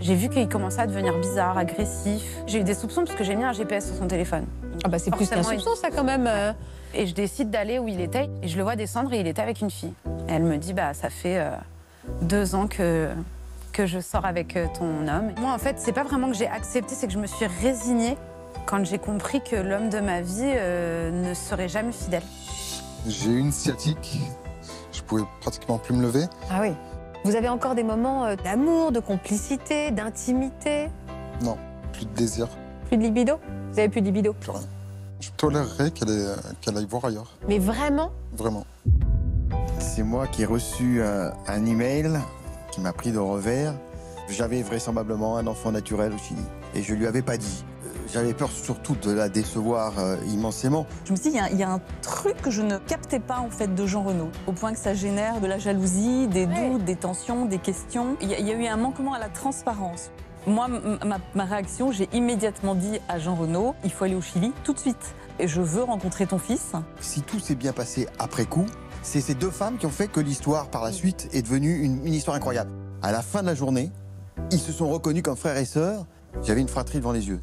J'ai vu qu'il commençait à devenir bizarre, agressif. J'ai eu des soupçons parce que j'ai mis un GPS sur son téléphone. Ah bah c'est plus qu'un soupçon ça quand même. Euh. Et je décide d'aller où il était et je le vois descendre et il était avec une fille. elle me dit bah ça fait euh, deux ans que que je sors avec euh, ton homme. Moi en fait c'est pas vraiment que j'ai accepté, c'est que je me suis résignée quand j'ai compris que l'homme de ma vie ne serait jamais fidèle. J'ai une sciatique je pouvais pratiquement plus me lever. Ah oui. Vous avez encore des moments euh, d'amour, de complicité, d'intimité Non, plus de désir. Plus de libido Vous avez plus de libido Plus rien. Je tolérerais qu'elle aille voir ailleurs. Mais vraiment Vraiment. C'est moi qui ai reçu euh, un, email qui m'a pris de revers. J'avais vraisemblablement un enfant naturel au Chili et je lui avais pas dit j'avais peur surtout de la décevoir euh, immensément. Je me suis dit, il y, a un truc que je ne captais pas en fait de Jean renault au point que ça génère de la jalousie, des doutes, des tensions, des questions. Il y, a eu un manquement à la transparence. Moi, ma, réaction, j'ai immédiatement dit à Jean renaud il faut aller au Chili tout de suite. Et je veux rencontrer ton fils. Si tout s'est bien passé après coup, c'est ces deux femmes qui ont fait que l'histoire par la suite est devenue une, une histoire incroyable. À la fin de la journée, ils se sont reconnus comme frères et sœurs. J'avais une fratrie devant les yeux.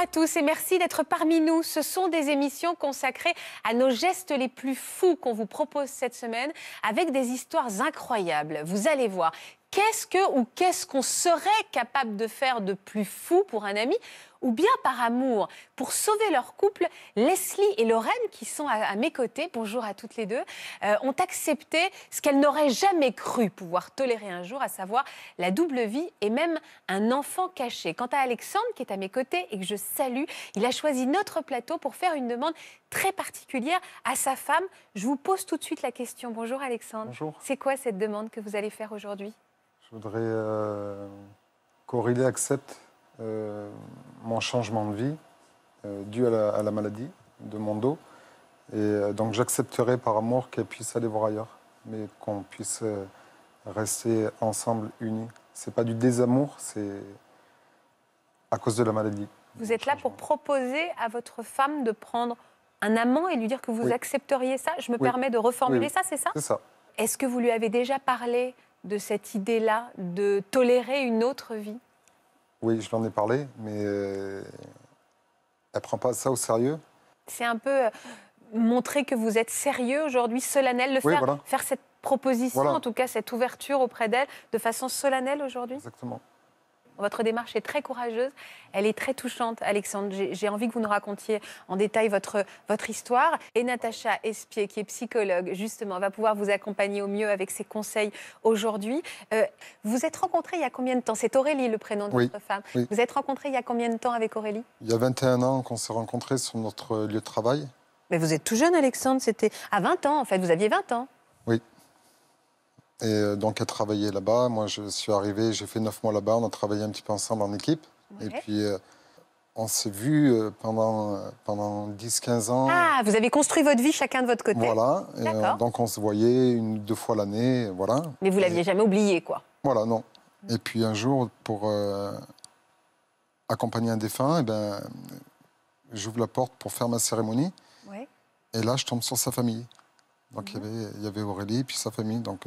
à tous et merci d'être parmi nous. Ce sont des émissions consacrées à nos gestes les plus fous qu'on vous propose cette semaine avec des histoires incroyables. Vous allez voir, qu'est-ce que ou qu'est-ce qu'on serait capable de faire de plus fou pour un ami ou bien par amour. Pour sauver leur couple, Leslie et Lorraine, qui sont à, mes côtés, bonjour à toutes les deux, euh, ont accepté ce qu'elles n'auraient jamais cru pouvoir tolérer un jour, à savoir la double vie et même un enfant caché. Quant à Alexandre, qui est à mes côtés et que je salue, il a choisi notre plateau pour faire une demande très particulière à sa femme. Je vous pose tout de suite la question. Bonjour Alexandre. Bonjour. C'est quoi cette demande que vous allez faire aujourd'hui Je voudrais euh, accepte euh, mon changement de vie euh, dû à la, maladie de mon dos. Et euh, donc j'accepterai par amour qu'elle puisse aller voir ailleurs, mais qu'on puisse rester ensemble, unis. C'est pas du désamour, c'est à cause de la maladie. Vous êtes là pour proposer à votre femme de prendre un amant et lui dire que vous accepteriez ça Je me permets de reformuler ça, c'est ça C'est ça. Est-ce que vous lui avez déjà parlé de cette idée-là de tolérer une autre vie oui, je l'en ai parlé, mais euh, elle prend pas ça au sérieux. C'est un peu euh, montrer que vous êtes sérieux aujourd'hui, solennel, le faire, faire cette proposition, en tout cas cette ouverture auprès d'elle, de façon solennelle aujourd'hui Exactement. Votre démarche est très courageuse, elle est très touchante, Alexandre. J'ai envie que vous nous racontiez en détail votre, votre histoire. Et Natacha Espier, qui est psychologue, justement, va pouvoir vous accompagner au mieux avec ses conseils aujourd'hui. Euh, vous êtes rencontré il y a combien de temps C'est Aurélie, le prénom de votre femme. Vous êtes rencontré il y a combien de temps avec Aurélie Il y a 21 ans qu'on s'est rencontrés sur notre lieu de travail. Mais vous êtes tout jeune, Alexandre. C'était à 20 ans, en fait. Vous aviez 20 ans. Oui. Et euh, donc, elle travaillait là-bas. Moi, je suis arrivé, j'ai fait neuf mois là-bas. On a travaillé un petit peu ensemble en équipe. Et puis, euh, on s'est vu euh, pendant, pendant 10-15 ans. Ah, vous avez construit votre vie chacun de votre côté. Voilà. donc, on se voyait une deux fois l'année. Voilà. Mais vous l'aviez jamais oublié, quoi. Voilà, non. Et puis, un jour, pour accompagner un défunt, eh ben, j'ouvre la porte pour faire ma cérémonie. Et là, je tombe sur sa famille. Donc, il y, mhm. avait, y avait Aurélie, puis sa famille. Donc.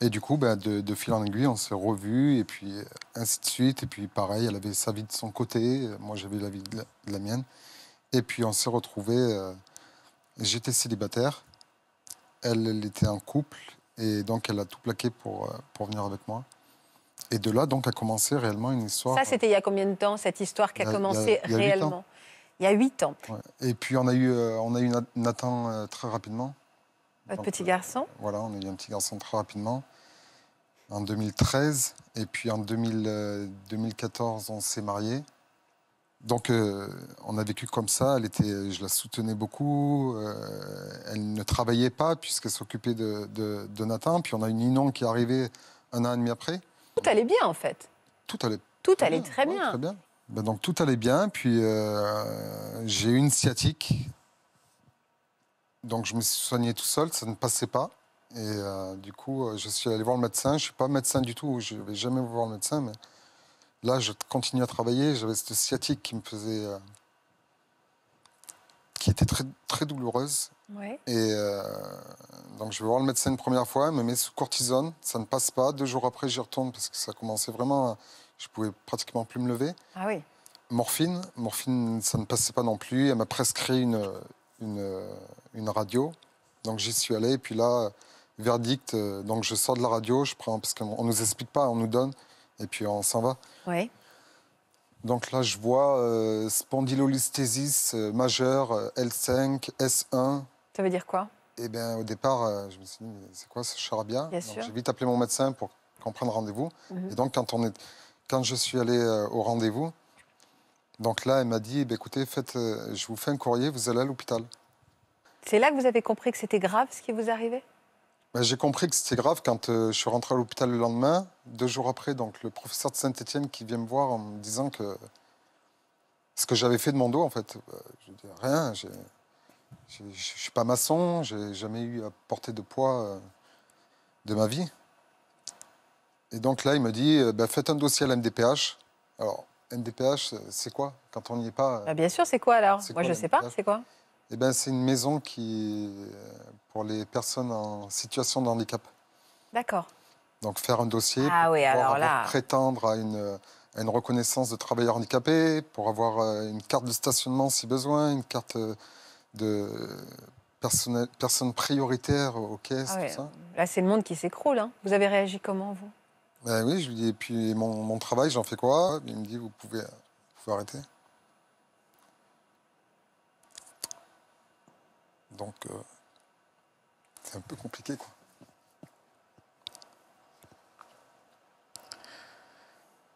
Et du coup, bah, de, fil en aiguille, on s'est revus, et puis euh, ainsi de suite. Et puis pareil, elle avait sa vie de son côté, euh, moi j'avais la vie de la, mienne. Et puis on s'est retrouvés, euh, j'étais célibataire, elle, était en couple, et donc elle a tout plaqué pour, pour venir avec moi. Et de là, donc, a commencé réellement une histoire. Ça, c'était il y a combien de temps, cette histoire qui a, commencé réellement Il y a huit ans. Et puis on a eu, on a eu Nathan très rapidement. Votre petit euh, garçon Voilà, on a eu un petit garçon très rapidement, en 2013. Et puis en 2014, euh, on s'est mariés. Donc, euh, on a vécu comme ça. Elle était, je la soutenais beaucoup. elle ne travaillait pas puisqu'elle s'occupait de, Nathan. Puis on a une Ninon qui est arrivée un an et demi après. Tout allait bien, en fait. Tout allait. Tout allait très bien. très bien. Ben donc tout allait bien. Puis j'ai eu une sciatique donc je me suis soigné tout seul, ça ne passait pas. Et euh, du coup, euh, je suis allé voir le médecin. Je ne suis pas médecin du tout, je ne vais jamais voir le médecin, mais là, je continue à travailler. J'avais cette sciatique qui me faisait. Euh, qui était très, très douloureuse. Ouais. Et donc, je vais voir le médecin une première fois, il me met sous cortisone, ça ne passe pas. Deux jours après, j'y retourne parce que ça commençait vraiment. Je Je pouvais pratiquement plus me lever. Ah oui. Morphine, morphine, ça ne passait pas non plus. Elle m'a prescrit une, une, euh, une radio. Donc j'y suis allé. Et puis là, verdict. Euh, donc je sors de la radio, je prends, parce qu'on ne nous explique pas, on nous donne, et puis on s'en va. Donc là, je vois euh, spondylolisthésis euh, L5, S1. Ça veut dire quoi Eh bien, au départ, je me suis dit, c'est quoi ce charabia J'ai vite appelé mon médecin pour qu'on prenne rendez-vous. Mhm. Et donc, quand, on est... quand je suis allé au rendez-vous, donc là, elle m'a dit, eh ben, écoutez, euh, je vous fais un courrier, vous allez à l'hôpital. C'est là que vous avez compris que c'était grave ce qui vous arrivait ben, J'ai compris que c'était grave quand euh, je suis rentré à l'hôpital le lendemain. Deux jours après, donc le professeur de Saint-Etienne qui vient me voir en me disant que ce que j'avais fait de mon dos, en fait, euh, je dis rien. Je ne suis pas maçon, j'ai jamais eu à porter de poids de ma vie. Et donc là, il me dit, ben, faites un dossier à la MDPH. Alors, NDPH, c'est quoi quand on n'y est pas ah, Bien sûr, c'est quoi alors Moi, je ne sais pas, c'est quoi eh ben, C'est une maison qui pour les personnes en situation de handicap. D'accord. Donc faire un dossier ah pour prétendre à une, reconnaissance de travailleur handicapé, pour avoir euh, une carte de stationnement si besoin, une carte de personne, prioritaire aux caisses, ah ça. Là, c'est le monde qui s'écroule. Hein. Vous avez réagi comment, vous ben oui, je lui dis, et puis mon, travail, j'en fais quoi Il me dit, vous pouvez, arrêter. Donc, euh, c'est un peu compliqué, quoi.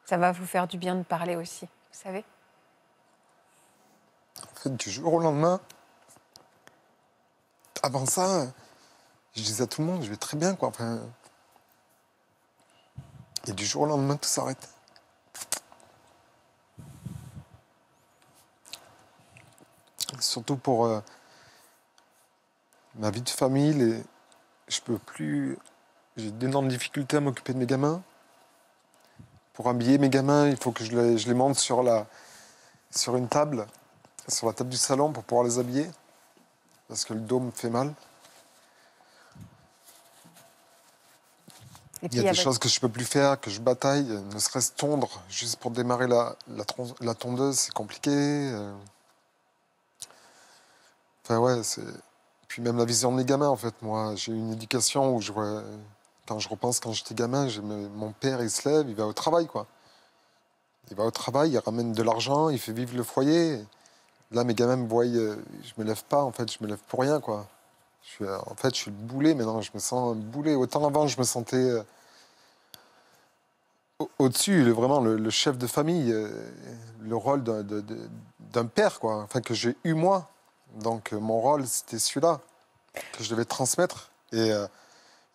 Ça va vous faire du bien de parler aussi, vous savez En fait, du jour au lendemain, avant ça, je disais à tout le monde, je vais très bien, quoi. Enfin, et du jour au lendemain, tout s'arrête. Surtout pour euh, ma vie de famille, je peux plus. J'ai d'énormes difficultés à m'occuper de mes gamins. Pour habiller mes gamins, il faut que je les, je monte sur, la... sur une table, sur la table du salon pour pouvoir les habiller. Parce que le dos me fait mal. il y a des choses que je ne peux plus faire, que je bataille, ne serait-ce tondre, juste pour démarrer la, la, tondeuse, c'est compliqué. Euh. Enfin ouais, c'est... Puis même la vision de mes gamins, en fait, moi, j'ai une éducation où je vois... Quand je repense, quand j'étais gamin, mon père, il se lève, il va au travail, quoi. Il va au travail, il ramène de l'argent, il fait vivre le foyer. Là, mes gamins me voient, euh, je me lève pas, en fait, je me lève pour rien, quoi. Euh, en fait, je suis boulé maintenant, je me sens boulé. Autant avant, je me sentais euh, au-dessus, vraiment le, chef de famille, euh, le rôle d'un père, quoi, enfin, que j'ai eu moi. Donc mon rôle, c'était celui-là, que je devais transmettre. Et,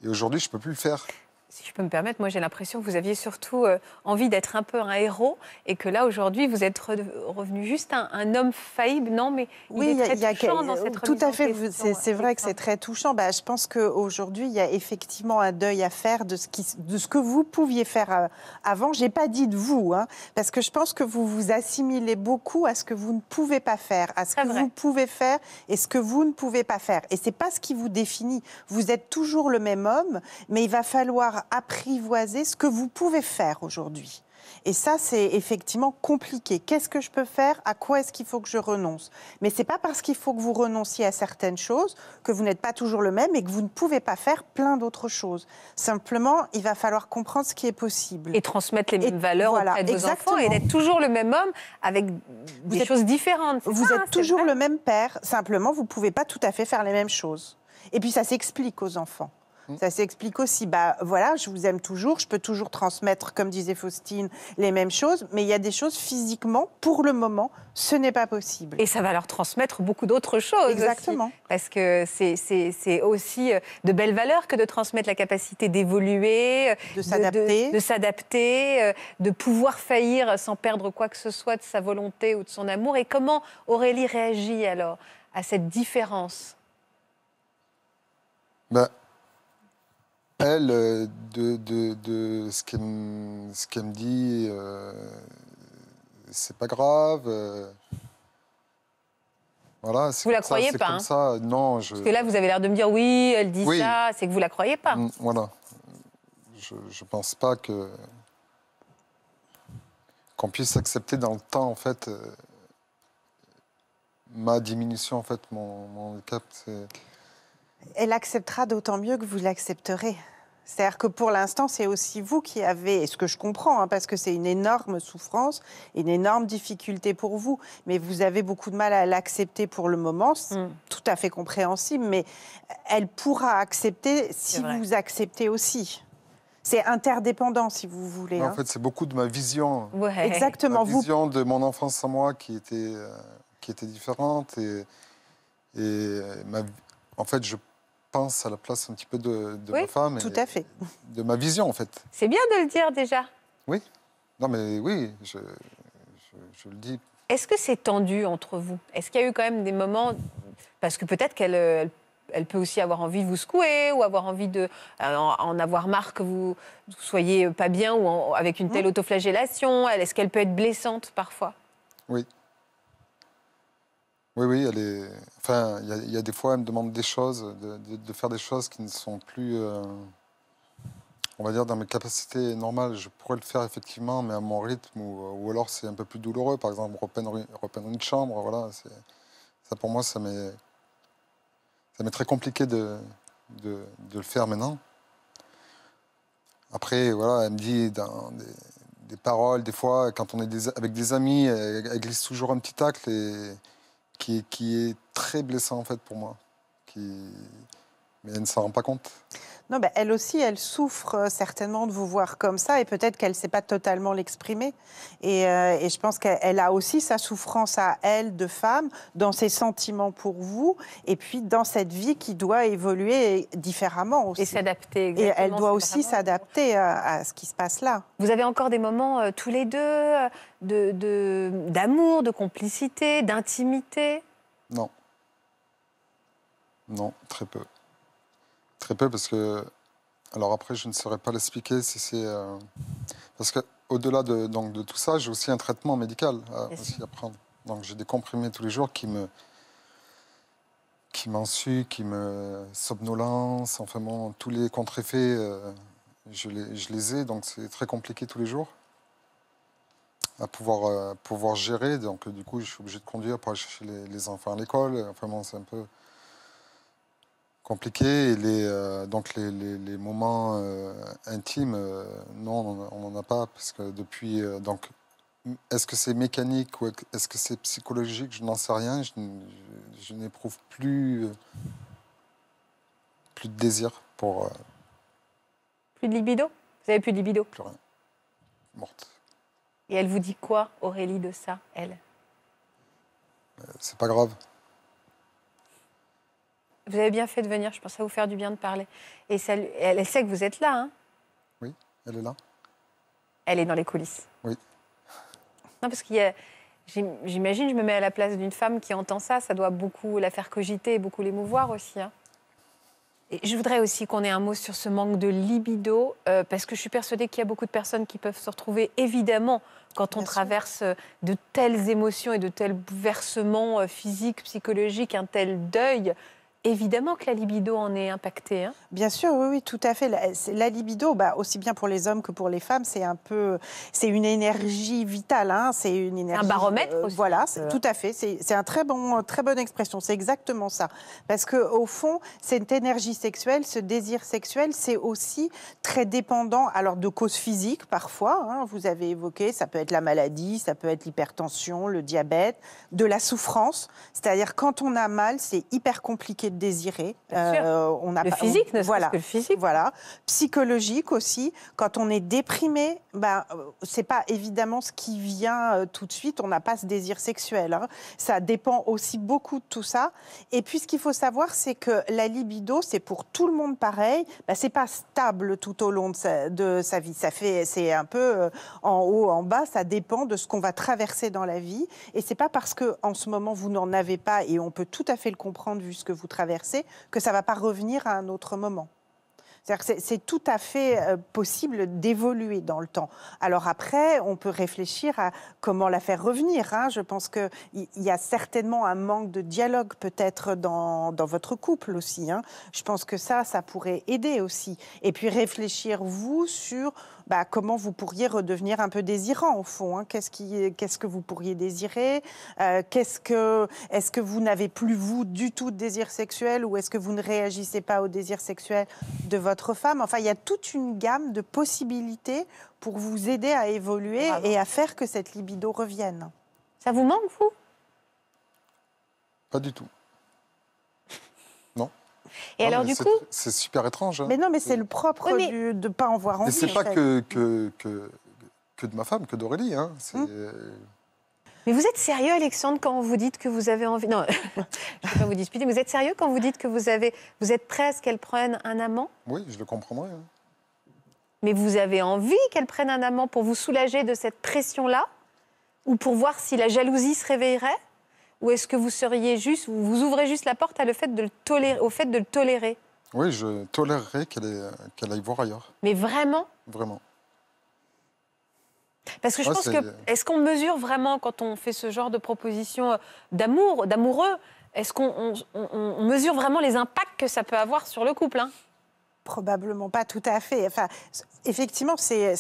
et aujourd'hui, je ne peux plus le faire si je peux me permettre, moi j'ai l'impression que vous aviez surtout euh, envie d'être un peu un héros et que là aujourd'hui vous êtes revenu juste un, homme faillible. Non, mais oui, il est très touchant dans cette Tout à fait, euh, c'est vrai que c'est très touchant. Bah, je pense qu'aujourd'hui il y a effectivement un deuil à faire de ce, qui, de ce que vous pouviez faire euh, avant. J'ai pas dit de vous, hein, parce que je pense que vous vous assimilez beaucoup à ce que vous ne pouvez pas faire, à ce que vous pouvez faire et ce que vous ne pouvez pas faire. Et c'est pas ce qui vous définit. Vous êtes toujours le même homme, mais il va falloir apprivoiser ce que vous pouvez faire aujourd'hui. Et ça, c'est effectivement compliqué. Qu'est-ce que je peux faire À quoi est-ce qu'il faut que je renonce Mais c'est pas parce qu'il faut que vous renonciez à certaines choses que vous n'êtes pas toujours le même et que vous ne pouvez pas faire plein d'autres choses. Simplement, il va falloir comprendre ce qui est possible. Et transmettre les mêmes valeurs auprès de enfants et d'être toujours le même homme avec des choses différentes. Vous ah, êtes toujours le même père. Simplement, vous ne pouvez pas tout à fait faire les mêmes choses. Et puis, ça s'explique aux enfants. Ça s'explique aussi, bah voilà, je vous aime toujours, je peux toujours transmettre, comme disait Faustine, les mêmes choses, mais il y a des choses physiquement, pour le moment, ce n'est pas possible. Et ça va leur transmettre beaucoup d'autres choses. Exactement. parce que c'est aussi euh, de belles valeurs que de transmettre la capacité d'évoluer, euh, de s'adapter, de, s'adapter, euh, de pouvoir faillir sans perdre quoi que ce soit de sa volonté ou de son amour. Et comment Aurélie réagit alors à cette différence bah, elle, euh, de, de, de ce qu'elle me dit, euh, c'est pas grave. Euh, voilà, vous la croyez pas hein Non, Parce que là, vous avez l'air de me dire oui, elle dit ça, c'est que vous la croyez pas. Mm, voilà. Je, je pense pas que qu'on puisse accepter dans le temps, en fait, ma diminution, en fait, mon, mon handicap. C'est... Elle acceptera d'autant mieux que vous l'accepterez. C'est-à-dire que pour l'instant, c'est aussi vous qui avez, et ce que je comprends, hein, parce que c'est une énorme souffrance, une énorme difficulté pour vous, mais vous avez beaucoup de mal à l'accepter pour le moment, c'est mm. tout à fait compréhensible, mais elle pourra accepter si vous acceptez aussi. C'est interdépendant, si vous voulez. En hein. fait, c'est beaucoup de ma vision. Exactement. Ma vision de mon enfance sans moi qui était, euh, qui était différente. Et, en fait, je pense à la place un petit peu de, ma femme. tout à fait. De ma vision, en fait. C'est bien de le dire déjà. Oui. Non, mais oui, je, je, le dis. Est-ce que c'est tendu entre vous Est-ce qu'il y a eu quand même des moments. Parce que peut-être qu'elle. Elle peut aussi avoir envie de vous secouer ou avoir envie de euh, en, avoir marre que vous, ne soyez pas bien ou avec une telle hmm. autoflagellation. Est-ce qu'elle peut être blessante parfois Oui, oui, oui, elle est... enfin, il y, a des fois, elle me demande des choses, de, faire des choses qui ne sont plus, euh, on va dire, dans mes capacités normales. Je pourrais le faire effectivement, mais à mon rythme, ou, alors c'est un peu plus douloureux. Par exemple, repeindre, une chambre, voilà, ça pour moi, ça m'est, ça m'est très compliqué de, le faire maintenant. Après, voilà, elle me dit dans des, paroles, des fois, quand on est avec des amis, elle, elle glisse toujours un petit tacle et qui, est très blessant en fait pour moi. Qui... Mais elle ne s'en rend pas compte. Non, ben, elle aussi, elle souffre euh, certainement de vous voir comme ça et peut-être qu'elle ne sait pas totalement l'exprimer. Et, euh, je pense qu'elle a aussi sa souffrance à elle de femme, dans ses sentiments pour vous et puis dans cette vie qui doit évoluer différemment aussi. Et s'adapter. Et elle doit aussi s'adapter à, ce qui se passe là. Vous avez encore des moments euh, tous les deux d'amour, de complicité, d'intimité Non. Non, très peu. Très peu, parce que. Alors après, je ne saurais pas l'expliquer si c'est. Euh, parce quau delà de, de tout ça, j'ai aussi un traitement médical euh, à, prendre. Donc j'ai des comprimés tous les jours qui me, qui qui me somnolence, enfin bon, tous les contre-effets, euh, je, les, je, les, ai, donc c'est très compliqué tous les jours à pouvoir, pouvoir gérer. Donc du coup, je suis obligé de conduire pour aller chercher les, les enfants à l'école. Enfin bon, c'est un peu compliqué. Et les, euh, donc les, moments euh, intimes, euh, non, on n'en a pas parce que depuis. donc, est-ce que c'est mécanique ou est-ce que c'est psychologique Je n'en sais rien. Je, n'éprouve plus plus de désir pour. Plus de libido Vous avez plus de libido Plus rien. Morte. Et elle vous dit quoi, Aurélie, de ça, elle C'est pas grave. Vous avez bien fait de venir, je pense que ça vous faire du bien de parler. Et elle, sait que vous êtes là. Hein oui, elle est là. Elle est dans les coulisses. Oui. Non, parce qu'il y a. J'imagine, je me mets à la place d'une femme qui entend ça, ça doit beaucoup la faire cogiter et beaucoup l'émouvoir aussi. Hein. Et je voudrais aussi qu'on ait un mot sur ce manque de libido, euh, parce que je suis persuadée qu'il y a beaucoup de personnes qui peuvent se retrouver, évidemment, quand on traverse euh, de telles émotions et de tels versements euh, physiques, psychologiques, un tel deuil, Évidemment que la libido en est impactée. Hein. bien sûr, oui, tout à fait. La, libido, bah, aussi bien pour les hommes que pour les femmes, c'est un peu, c'est une énergie vitale. Hein, c'est une énergie. Un baromètre. Euh, aussi. Voilà, euh. tout à fait. C'est un très bon, très bonne expression. C'est exactement ça. Parce que au fond, cette énergie sexuelle, ce désir sexuel, c'est aussi très dépendant, alors de causes physiques parfois. Hein, vous avez évoqué, ça peut être la maladie, ça peut être l'hypertension, le diabète, de la souffrance. C'est-à-dire quand on a mal, c'est hyper compliqué euh, on a le physique, voilà, que le physique. Voilà. Psychologique aussi. Quand on est déprimé, ben, euh, ce n'est pas évidemment ce qui vient euh, tout de suite. On n'a pas ce désir sexuel. Hein. Ça dépend aussi beaucoup de tout ça. Et puis, ce qu'il faut savoir, c'est que la libido, c'est pour tout le monde pareil. Ce ben, c'est pas stable tout au long de sa, vie. Ça fait, c'est un peu en haut, en bas. Ça dépend de ce qu'on va traverser dans la vie. Et ce n'est pas parce que en ce moment vous n'en avez pas, et on peut tout à fait le comprendre vu ce que vous traversez que ça ne va pas revenir à un autre moment. C'est tout à fait euh, possible d'évoluer dans le temps. Alors après, on peut réfléchir à comment la faire revenir. Hein. Je pense qu'il y, a certainement un manque de dialogue peut-être dans, votre couple aussi. Hein. Je pense que ça, ça pourrait aider aussi. Et puis réfléchir, vous, sur bah, comment vous pourriez redevenir un peu désirant au fond. Hein. Qu'est-ce, qui, qu'est-ce que vous pourriez désirer euh, qu'est-ce que, Est-ce que vous n'avez plus, vous, du tout de désir sexuel ou est-ce que vous ne réagissez pas au désir sexuel de votre femme Enfin, il y a toute une gamme de possibilités pour vous aider à évoluer et à faire que cette libido revienne. Ça vous manque, vous Pas du tout. Et ah, alors du coup, c'est super étrange. Hein. Mais non, mais c'est le propre de ne pas en voir envie. ce c'est pas que, que, de ma femme, que d'Aurélie. Hein. Hum. Mais vous êtes sérieux, Alexandre, quand vous dites que vous avez envie. Non, je ne vais pas vous disputer. Vous êtes sérieux quand vous dites que vous avez. Vous êtes prêt à ce qu'elle prenne un amant Oui, je le comprends hein. Mais vous avez envie qu'elle prenne un amant pour vous soulager de cette pression-là Ou pour voir si la jalousie se réveillerait ou est-ce que vous seriez juste, vous ouvrez juste la porte à le fait de le tolérer, au fait de le tolérer Oui, je tolérerais qu'elle aille voir ailleurs. Mais vraiment Vraiment. Parce que je pense que, est-ce qu'on mesure vraiment quand on fait ce genre de proposition euh, d'amour, d'amoureux Est-ce qu'on mesure vraiment les impacts que ça peut avoir sur le couple hein? Probablement pas tout à fait. Enfin, Effectivement, c'est,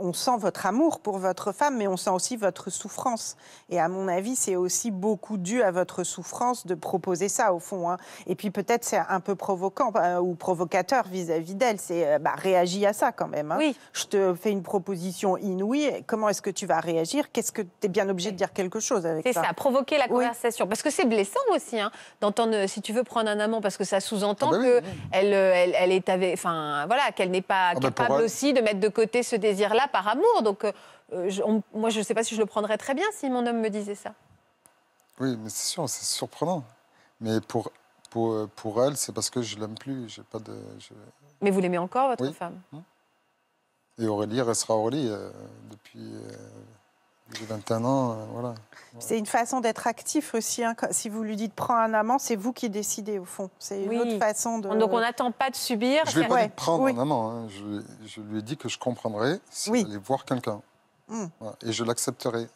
on sent votre amour pour votre femme, mais on sent aussi votre souffrance. Et à mon avis, c'est aussi beaucoup dû à votre souffrance de proposer ça, au fond. Hein. Et puis peut-être c'est un peu provocant euh, ou provocateur vis-à-vis d'elle. C'est euh, bah, réagis à ça quand même. Hein. Oui. Je te fais une proposition inouïe. Comment est-ce que tu vas réagir Qu'est-ce que tu es bien obligé de dire quelque chose avec ça C'est ça, provoquer la conversation. Parce que c'est blessant aussi hein, d'entendre, euh, si tu veux prendre un amant, parce que ça sous-entend ah bah elle, elle, est Enfin, voilà, qu'elle n'est pas ah, ah, ben, capable aussi de mettre de côté ce désir-là par amour. Donc, euh, euh, moi, je ne sais pas si je le prendrais très bien si mon homme me disait ça. Oui, mais c'est sûr, c'est surprenant. Mais pour, pour, pour elle, c'est parce que je l'aime plus. J'ai pas de. Mais vous l'aimez encore, votre femme. Hein Et Aurélie restera Aurélie euh, depuis. J'ai ans, euh, voilà. C'est une façon d'être actif aussi. Hein, si vous lui dites prends un amant, c'est vous qui décidez au fond. C'est une autre façon de. Donc on n'attend pas de subir. Je ne vais pas lui prendre un amant. Hein. Je, lui ai dit que je comprendrais si oui. allait voir quelqu'un. Hmm. Et je l'accepterai.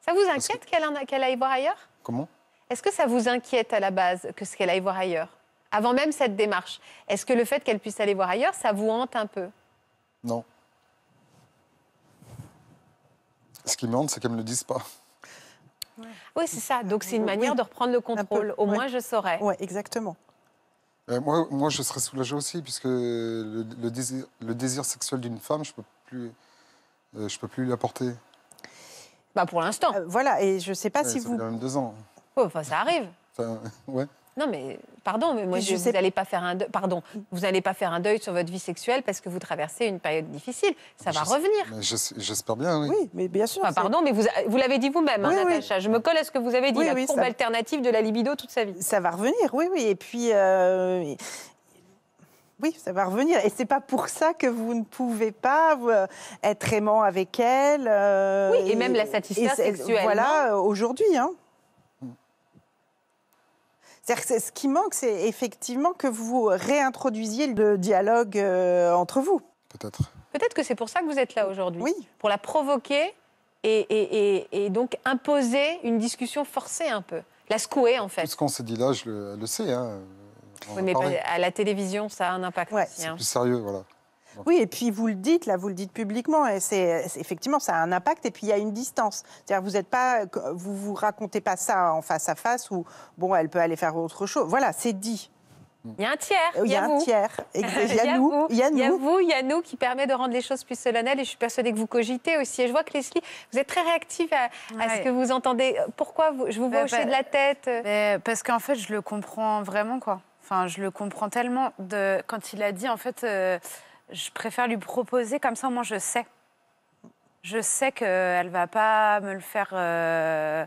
Ça vous inquiète qu'elle aille voir ailleurs Comment Est-ce que ça vous inquiète à la base que ce qu'elle aille voir ailleurs Avant même cette démarche, est-ce que le fait qu'elle puisse aller voir ailleurs, ça vous hante un peu Non. Ce qui me demande, c'est qu'elles ne me le disent pas. Oui, c'est ça. Donc c'est une manière de reprendre le contrôle. Au moins, je saurais. Oui, exactement. Euh, moi, je serais soulagé aussi, puisque le, désir, sexuel d'une femme, je ne peux plus, euh, je peux plus l'apporter. Bah, pour l'instant. Euh, voilà, et je ne sais pas si si ça vous. Fait quand même deux ans. Oh, ça arrive. Oui. ouais. Non, mais pardon, mais moi, je, vous n'allez pas faire un deuil, pardon, mm. vous n'allez pas faire un deuil sur votre vie sexuelle parce que vous traversez une période difficile. Ça va revenir. J'espère bien, oui. Oui, mais bien sûr. pardon, mais vous, l'avez dit vous-même, hein, Natacha. Je me colle à ce que vous avez dit, la courbe alternative de la libido toute sa vie. Ça va revenir, oui, oui. Et puis. Euh, oui, ça va revenir. Et c'est pas pour ça que vous ne pouvez pas euh, être aimant avec elle. Euh, oui, et, même la satisfaire sexuelle. Voilà, aujourd'hui. Hein. Que ce qui manque, c'est effectivement que vous réintroduisiez le dialogue euh, entre vous. Peut-être. Peut-être que c'est pour ça que vous êtes là aujourd'hui. Oui. Pour la provoquer et, donc imposer une discussion forcée un peu. La secouer, en fait. Tout ce qu'on s'est dit là, je le, sais. Hein. Oui, mais à la télévision, ça a un impact. Hein. C'est plus sérieux, voilà. Oui, et puis vous le dites, là, vous le dites publiquement, et c'est effectivement, ça a un impact, et puis il y a une distance. C'est-à-dire, vous êtes pas, vous vous racontez pas ça en face à face, ou bon, elle peut aller faire autre chose. Voilà, c'est dit. Il y a un tiers. Il y a, euh, y a un tiers. Il y, a nous. Il y a vous, il y a nous qui permet de rendre les choses plus solennelles. Et je suis persuadée que vous cogitez aussi. Et je vois que Leslie, vous êtes très réactive à, ce que vous entendez. Pourquoi je vous vois hocher bah, de la tête euh Parce qu'en fait, je le comprends vraiment, quoi. Enfin, je le comprends tellement de quand il a dit, en fait. Euh, je préfère lui proposer, comme ça, moi, je sais. Je sais qu'elle ne va pas me le faire euh,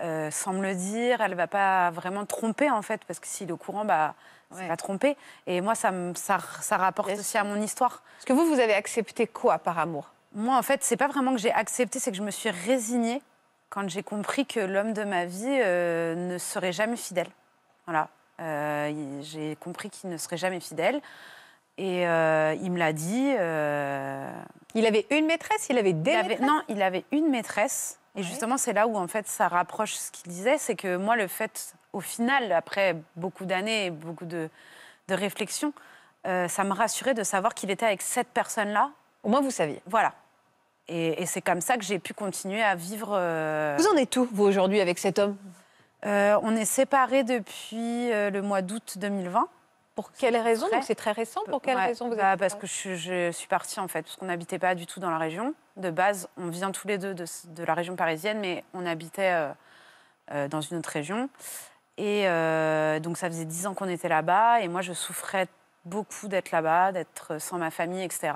euh, sans me le dire, elle ne va pas vraiment tromper, en fait, parce que s'il est au courant, bah, va va Et moi, ça, ça, ça rapporte aussi à mon histoire. Est-ce que vous, vous avez accepté quoi par amour Moi, en fait, c'est pas vraiment que j'ai accepté, c'est que je me suis résignée quand j'ai compris que l'homme de ma vie euh, ne serait jamais fidèle. Voilà. j'ai compris qu'il ne serait jamais fidèle. Et euh, il me l'a dit. Euh, il avait une maîtresse Il avait des Non, il avait une maîtresse. Et justement, c'est là où en fait ça rapproche ce qu'il disait, c'est que moi, le fait, au final, après beaucoup d'années et beaucoup de, de réflexion, euh, ça me rassurait de savoir qu'il était avec cette personne-là. Au moins, vous saviez. Voilà. Et, et c'est comme ça que j'ai pu continuer à vivre. Vous en êtes où, vous, aujourd'hui, avec cet homme On est séparés depuis le mois d'août 2020. Pour quelles raisons Donc c'est très récent. Pour quelle raisons raison vous bah, êtes Parce que je, suis partie en fait, parce qu'on n'habitait pas du tout dans la région. De base, on vient tous les deux de, la région parisienne, mais on habitait euh, euh, dans une autre région. Et euh, donc ça faisait dix ans qu'on était là-bas, et moi je souffrais beaucoup d'être là-bas, d'être sans ma famille, etc.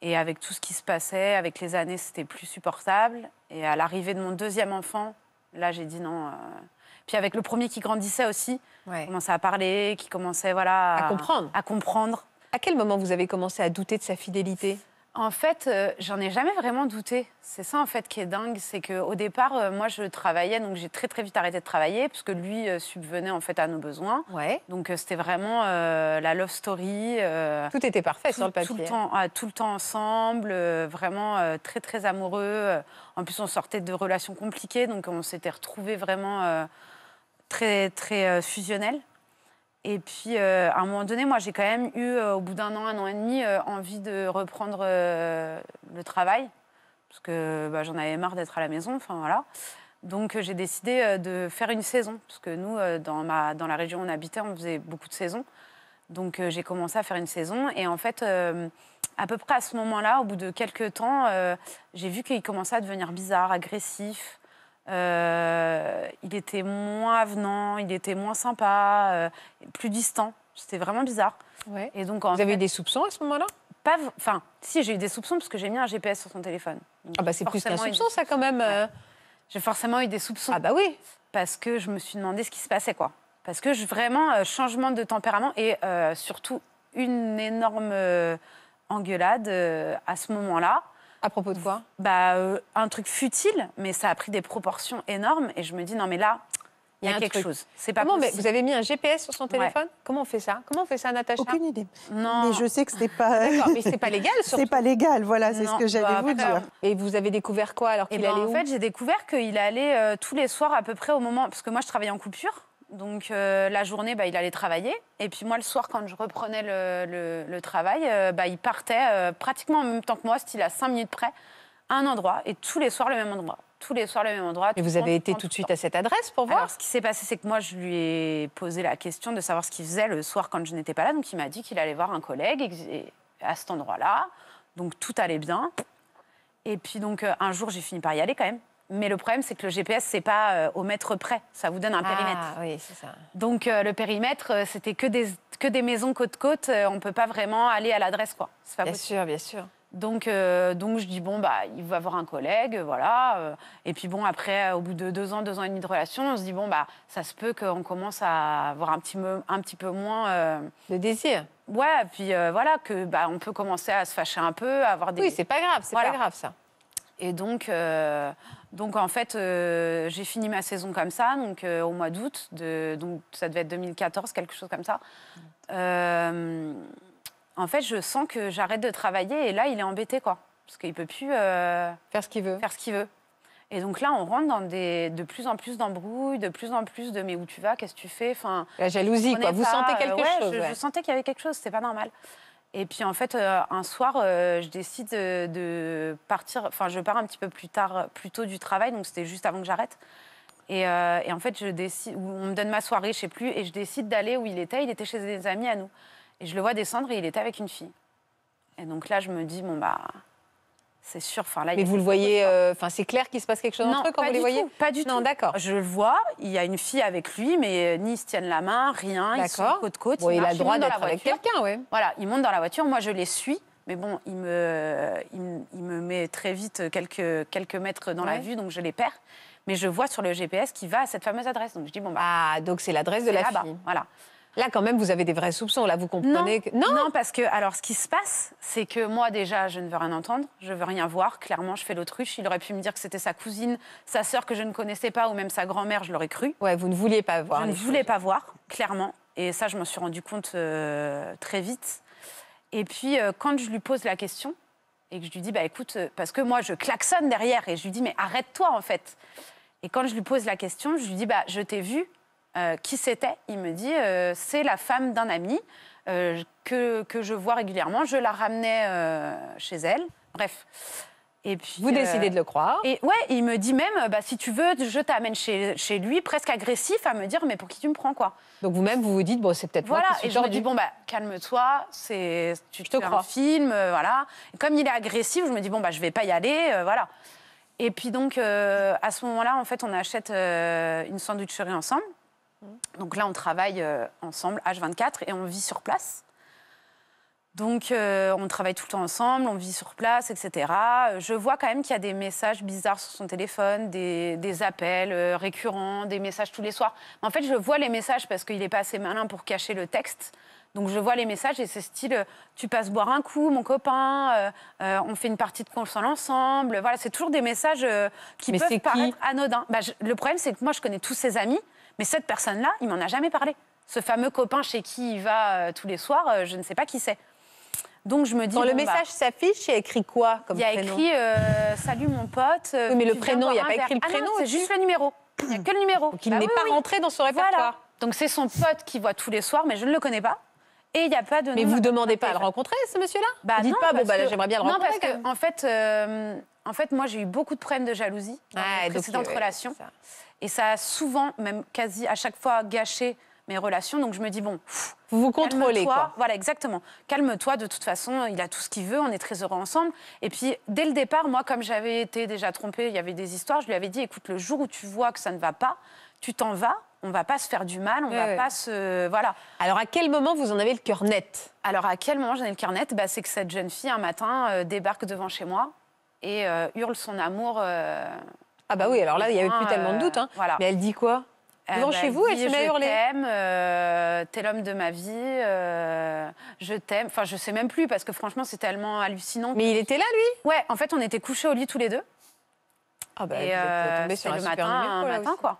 Et avec tout ce qui se passait, avec les années, c'était plus supportable. Et à l'arrivée de mon deuxième enfant, là j'ai dit non puis avec le premier qui grandissait aussi, qui commençait à parler, qui commençait voilà, à, comprendre. à comprendre. À quel moment vous avez commencé à douter de sa fidélité en fait, euh, j'en ai jamais vraiment douté. C'est ça en fait qui est dingue, c'est au départ, euh, moi je travaillais, donc j'ai très très vite arrêté de travailler parce que lui euh, subvenait en fait à nos besoins. Ouais. Donc c'était vraiment la love story. tout était parfait sur le papier. Tout le temps, ah, tout le temps ensemble, vraiment très très amoureux. En plus, on sortait de relations compliquées, donc on s'était retrouvés vraiment très, très euh, fusionnel. Et puis, euh, à un moment donné, moi, j'ai quand même eu, euh, au bout d'un an, un an et demi, envie de reprendre le travail. Parce que bah, j'en avais marre d'être à la maison. Enfin, voilà. Donc, j'ai décidé de faire une saison. Parce que nous, dans, ma, dans la région où on habitait, on faisait beaucoup de saisons. Donc, j'ai commencé à faire une saison. Et en fait, à peu près à ce moment-là, au bout de quelques temps, j'ai vu qu'il commençait à devenir bizarre, agressif. Euh, il était moins avenant, il était moins sympa, euh, plus distant. C'était vraiment bizarre. Et donc, Vous avez eu des soupçons à ce moment-là pas, Enfin, si, j'ai eu des soupçons parce que j'ai mis un GPS sur son téléphone. ah bah c'est plus qu'un soupçon, ça, quand même. Euh. J'ai forcément eu des soupçons. Ah bah oui Parce que je me suis demandé ce qui se passait, quoi. Parce que vraiment, changement de tempérament et surtout une énorme engueulade à ce moment-là à propos de quoi Bah euh, un truc futile, mais ça a pris des proportions énormes et je me dis non mais là. Il y a, quelque chose. C'est pas bon. vous avez mis un GPS sur son téléphone Comment on fait ça Comment on fait ça, Natacha Aucune idée. Non. Mais je sais que c'était pas. mais c'est pas légal. C'est pas légal, voilà, c'est ce que j'allais bah, vous dire. Et vous avez découvert quoi alors eh qu'il ben, allait En fait, j'ai découvert qu'il allait euh, tous les soirs à peu près au moment, parce que moi je travaille en coupure donc euh, la journée, bah, il allait travailler. Et puis moi, le soir, quand je reprenais le, travail, euh, bah, il partait euh, pratiquement en même temps que moi, style à 5 minutes près, à un endroit, et tous les soirs le même endroit. Tous les soirs le même endroit. Et vous avez été tout de suite à cette adresse pour voir ce qui s'est passé, c'est que moi, je lui ai posé la question de savoir ce qu'il faisait le soir quand je n'étais pas là. Donc il m'a dit qu'il allait voir un collègue à cet endroit-là. Donc tout allait bien. Et puis donc un jour, j'ai fini par y aller quand même. Mais le problème, c'est que le GPS, c'est pas euh, au mètre près. Ça vous donne un ah, périmètre. Ah, oui, c'est ça. Donc euh, le périmètre, euh, c'était que des, que des maisons côte-côte. on peut pas vraiment aller à l'adresse, quoi. bien sûr, bien sûr. Donc, donc je dis, bon, bah, il va avoir un collègue, voilà. et puis bon, après, au bout de deux ans, deux ans et demi de relation, on se dit, bon, bah, ça se peut qu'on commence à avoir un petit, un petit peu moins... de désir Ouais, puis voilà, que bah, on peut commencer à se fâcher un peu, à avoir des... Oui, c'est pas grave, c'est pas grave, ça. Et donc... Donc en fait, euh, j'ai fini ma saison comme ça, donc euh, au mois d'août, donc ça devait être 2014, quelque chose comme ça. Euh, en fait, je sens que j'arrête de travailler et là, il est embêté, quoi, parce qu'il peut plus faire ce qu'il veut. Faire ce qu'il veut. Et donc là, on rentre dans des, de plus en plus d'embrouilles, de plus en plus de mais où tu vas, qu'est-ce que tu fais, enfin. La jalousie, quoi. vous sentez quelque chose. ouais. je sentais qu'il y avait quelque chose, c'est pas normal. Et puis en fait, euh, un soir, euh, je décide euh, de, partir. Enfin, je pars un petit peu plus tard, plus tôt du travail, donc c'était juste avant que j'arrête. Et, et, en fait, je décide, on me donne ma soirée, je sais plus, et je décide d'aller où il était. Il était chez des amis à nous, et je le vois descendre et il était avec une fille. Et donc là, je me dis bon bah, c'est sûr. Enfin, là, mais vous le voyez, euh, enfin, c'est clair qu'il se passe quelque chose entre eux quand vous les voyez Pas du non, tout. d'accord. Je le vois, il y a une fille avec lui, mais euh, ni ils se tiennent la main, rien. Ils sont côte-côte. il, a le droit d'être avec quelqu'un, oui. Voilà, il monte dans la voiture, moi je les suis. Mais bon, il me, il, me met très vite quelques, quelques mètres dans la vue, donc je les perds. Mais je vois sur le GPS qu'il va à cette fameuse adresse. Donc je dis, bon, bah. Ah, donc c'est l'adresse de la fille. Voilà. Là, quand même, vous avez des vrais soupçons. Là, vous comprenez non, que... non, non, parce que alors, ce qui se passe, c'est que moi, déjà, je ne veux rien entendre, je veux rien voir. Clairement, je fais l'autruche. Il aurait pu me dire que c'était sa cousine, sa sœur que je ne connaissais pas, ou même sa grand-mère. Je l'aurais cru. Ouais, vous ne vouliez pas voir. Je ne voulais pas voir, clairement. Et ça, je m'en suis rendu compte euh, très vite. Et puis, euh, quand je lui pose la question et que je lui dis, bah écoute, euh, parce que moi, je klaxonne derrière et je lui dis, mais arrête-toi en fait. Et quand je lui pose la question, je lui dis, bah je t'ai vu euh, qui c'était Il me dit euh, c'est la femme d'un ami euh, que, que, je vois régulièrement. Je la ramenais chez elle. Bref. Et puis, Vous décidez de le croire. Et ouais, il me dit même, bah, si tu veux, je t'amène chez, chez, lui, presque agressif, à me dire, mais pour qui tu me prends quoi Donc vous-même, vous vous dites, bon, c'est peut-être voilà, moi et je me dis, bon, bah, calme-toi, c'est tu te crois. un film, voilà. comme il est agressif, je me dis, bon, bah, je vais pas y aller, voilà. Et puis donc, à ce moment-là, en fait, on achète une sandwicherie ensemble. Mm. Donc là, on travaille euh, ensemble, H24, et on vit sur place. Donc, euh, on travaille tout le temps ensemble, on vit sur place, etc. Euh, je vois quand même qu'il y a des messages bizarres sur son téléphone, des, appels récurrents, des messages tous les soirs. En fait, je vois les messages parce qu'il n'est pas assez malin pour cacher le texte. Donc, je vois les messages et c'est style tu passes boire un coup, mon copain, on fait une partie de console ensemble. Voilà, c'est toujours des messages qui peuvent paraître anodins. Bah, le problème, c'est que moi, je connais tous ses amis. Mais cette personne-là, il m'en a jamais parlé. Ce fameux copain chez qui il va euh, tous les soirs, euh, je ne sais pas qui c'est. Donc je me dis. Quand le bah, message s'affiche, il y a écrit quoi comme Il y a écrit euh, Salut mon pote. Oui, mais le prénom, il n'y a pas écrit le ah prénom. c'est juste le numéro. Il n'y a que le numéro. Donc il bah n'est pas rentré dans son répertoire. Voilà. Donc c'est son pote qui voit tous les soirs, mais je ne le connais pas. Et il n'y a pas de. Mais vous demandez pas à le rencontrer, ce monsieur-là Bah dites pas, bon, bah, j'aimerais bien le rencontrer. Non, parce qu'en en fait, en fait, moi, j'ai eu beaucoup de problèmes de jalousie dans ah, mes précédentes relations. Et ça a souvent, même quasi à chaque fois, gâché mes relations. Donc je me dis, bon, vous vous contrôlez. Quoi. Voilà, exactement. Calme-toi, de toute façon, il a tout ce qu'il veut, on est très heureux ensemble. Et puis, dès le départ, moi, comme j'avais été déjà trompée, il y avait des histoires, je lui avais dit, écoute, le jour où tu vois que ça ne va pas, tu t'en vas, on va pas se faire du mal, on va pas se... Voilà. Alors à quel moment vous en avez le cœur net Alors à quel moment j'en ai le cœur net bah, C'est que cette jeune fille, un matin, euh, débarque devant chez moi et euh, hurle son amour. Euh, ah bah oui, alors là, il n'y avait plus tellement de doute. Hein. Euh, Mais elle dit quoi Devant bah, chez vous, elle se met à hurler. Je t'aime, t'es l'homme de ma vie, je t'aime. Enfin, je sais même plus parce que franchement, c'est tellement hallucinant. Mais il était là, lui Ouais, en fait, on était couchés au lit tous les deux. Ah bah, et, vous êtes sur le matin, le matin, quoi.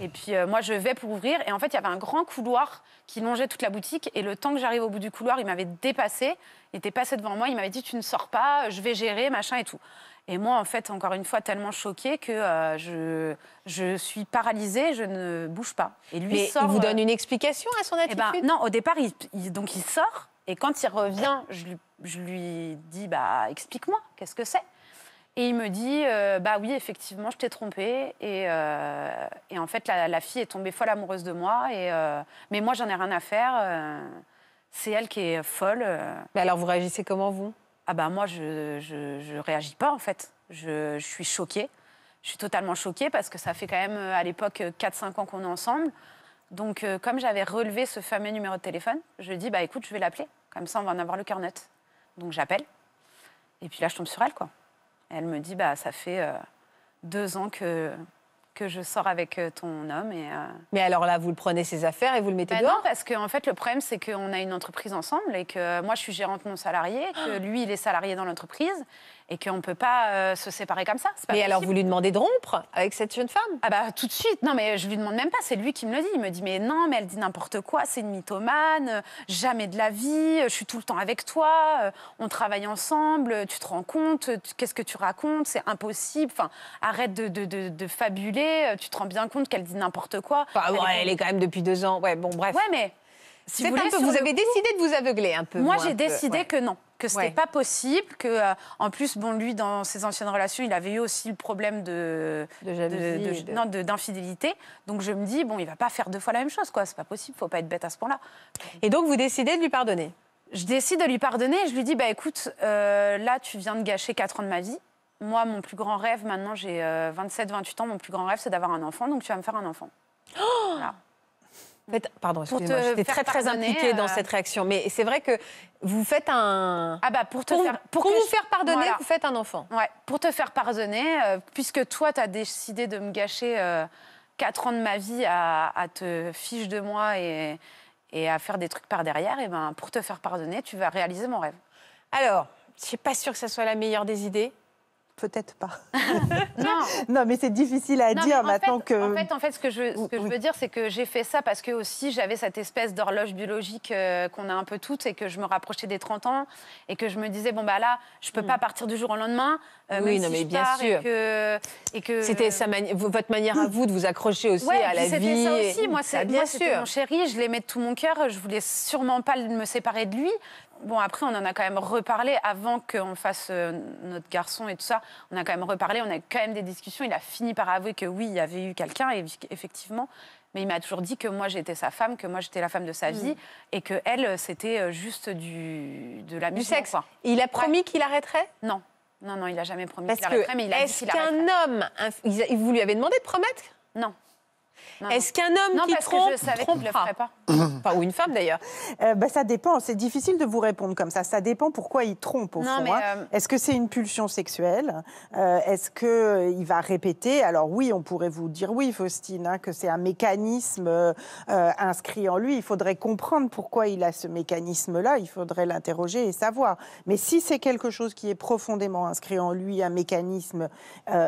Et puis euh, moi, je vais pour ouvrir. Et en fait, il y avait un grand couloir qui longeait toute la boutique. Et le temps que j'arrive au bout du couloir, il m'avait dépassé. Il était passé devant moi. Il m'avait dit Tu ne sors pas, je vais gérer, machin et tout. Et moi, en fait, encore une fois, tellement choquée que euh, je, je suis paralysée, je ne bouge pas. Et lui Mais sort, Il vous donne euh, une explication à son eh ben, attitude Non, au départ, il, donc il sort. Et quand il revient, je lui, je lui dis bah, Explique-moi, qu'est-ce que c'est et il me dit, euh, bah oui, effectivement, je t'ai trompé. Et, euh, en fait, la, fille est tombée folle amoureuse de moi. Et, euh, mais moi, j'en ai rien à faire. c'est elle qui est folle. Mais alors, vous réagissez comment, vous Ah bah moi, je, je, réagis pas, en fait. Je, je, suis choquée. Je suis totalement choquée parce que ça fait quand même, à l'époque, 4-5 ans qu'on est ensemble. Donc, comme j'avais relevé ce fameux numéro de téléphone, je dis, bah écoute, je vais l'appeler. Comme ça, on va en avoir le cœur net. Donc, j'appelle. Et puis là, je tombe sur elle, quoi elle me dit bah, Ça fait euh, deux ans que, que je sors avec euh, ton homme. Et, euh, Mais alors là, vous le prenez ses affaires et vous le mettez bah dehors Non, parce qu'en en fait, le problème, c'est qu'on a une entreprise ensemble et que moi, je suis gérante non salarié. que ah. lui, il est salarié dans l'entreprise et qu'on ne peut pas euh, se séparer comme ça. Pas mais alors, vous lui demandez de rompre avec cette jeune femme Ah bah tout de suite. Non, mais je lui demande même pas. C'est lui qui me le dit. Il me dit mais non, mais elle dit n'importe quoi. C'est une mythomane. Euh, jamais de la vie. Euh, je suis tout le temps avec toi. On travaille ensemble. Tu te rends compte Qu'est-ce que tu racontes C'est impossible. Enfin, arrête de, fabuler. Tu te rends bien compte qu'elle dit n'importe quoi. ouais, elle, est... quand même depuis deux ans. Ouais, bon, bref. Ouais, mais si vous, vous avez décidé de vous aveugler un peu. Moi, j'ai décidé que non que ce n'était pas possible, que euh, en plus, bon, lui, dans ses anciennes relations, il avait eu aussi le problème de, d'infidélité. Donc je me dis, bon, il va pas faire deux fois la même chose, quoi. C'est pas possible, faut pas être bête à ce point-là. Et donc vous décidez de lui pardonner. Je décide de lui pardonner. Et je lui dis, bah écoute, euh, là, tu viens de gâcher quatre ans de ma vie. Moi, mon plus grand rêve, maintenant, j'ai 27, euh, 28 ans, mon plus grand rêve, c'est d'avoir un enfant. Donc tu vas me faire un enfant. Oh pardon, excusez-moi, très très impliquée dans euh, cette réaction, mais c'est vrai que vous faites un. Ah bah pour te faire. Pour, vous faire pardonner, vous faites un enfant. pour te faire pardonner, euh, puisque toi, tu as décidé de me gâcher 4 euh, ans de ma vie à, te fiche de moi et, et, à faire des trucs par derrière, et eh ben pour te faire pardonner, tu vas réaliser mon rêve. Alors, je suis pas sûre que ce soit la meilleure des idées. Peut-être pas. non. mais c'est difficile à dire maintenant que. En fait, en fait, ce que je, veux dire, c'est que j'ai fait ça parce que aussi j'avais cette espèce d'horloge biologique euh, qu'on a un peu toutes et que je me rapprochais des 30 ans et que je me disais, bon, bah là, je peux hmm. pas partir du jour au lendemain. Euh, oui, non, mais bien sûr. Et que. C'était votre manière à hmm. vous de vous accrocher aussi à la vie. C'était ça aussi. Moi, c'est bien sûr. mon chéri, je l'aimais de tout mon cœur. Je voulais sûrement pas me séparer de lui. Bon, après, on en a quand même reparlé avant qu'on fasse euh, notre garçon et tout ça. On a quand même reparlé, on a quand même des discussions. Il a fini par avouer que oui, il y avait eu quelqu'un, effectivement. Mais il m'a toujours dit que moi, j'étais sa femme, que moi, j'étais la femme de sa vie, mm. et que elle, euh, c'était euh, juste du, de la du sexe. il a promis qu'il arrêterait Non. Non, non, il a jamais promis qu'il arrêterait, mais il a dit Est-ce qu'un homme, vous lui avez demandé de promettre Non. Est-ce qu'un homme qui trompe, que je le ferait pas. ou une femme d'ailleurs. Euh, bah, ça dépend. C'est difficile de vous répondre comme ça. Ça dépend pourquoi il trompe au fond. Hein. Euh, est-ce que c'est une pulsion sexuelle euh, Est-ce qu'il va répéter Alors oui, on pourrait vous dire oui, Faustine, hein, que c'est un mécanisme inscrit en lui. Il faudrait comprendre pourquoi il a ce mécanisme-là. Il faudrait l'interroger et savoir. Mais si c'est quelque chose qui est profondément inscrit en lui, un mécanisme,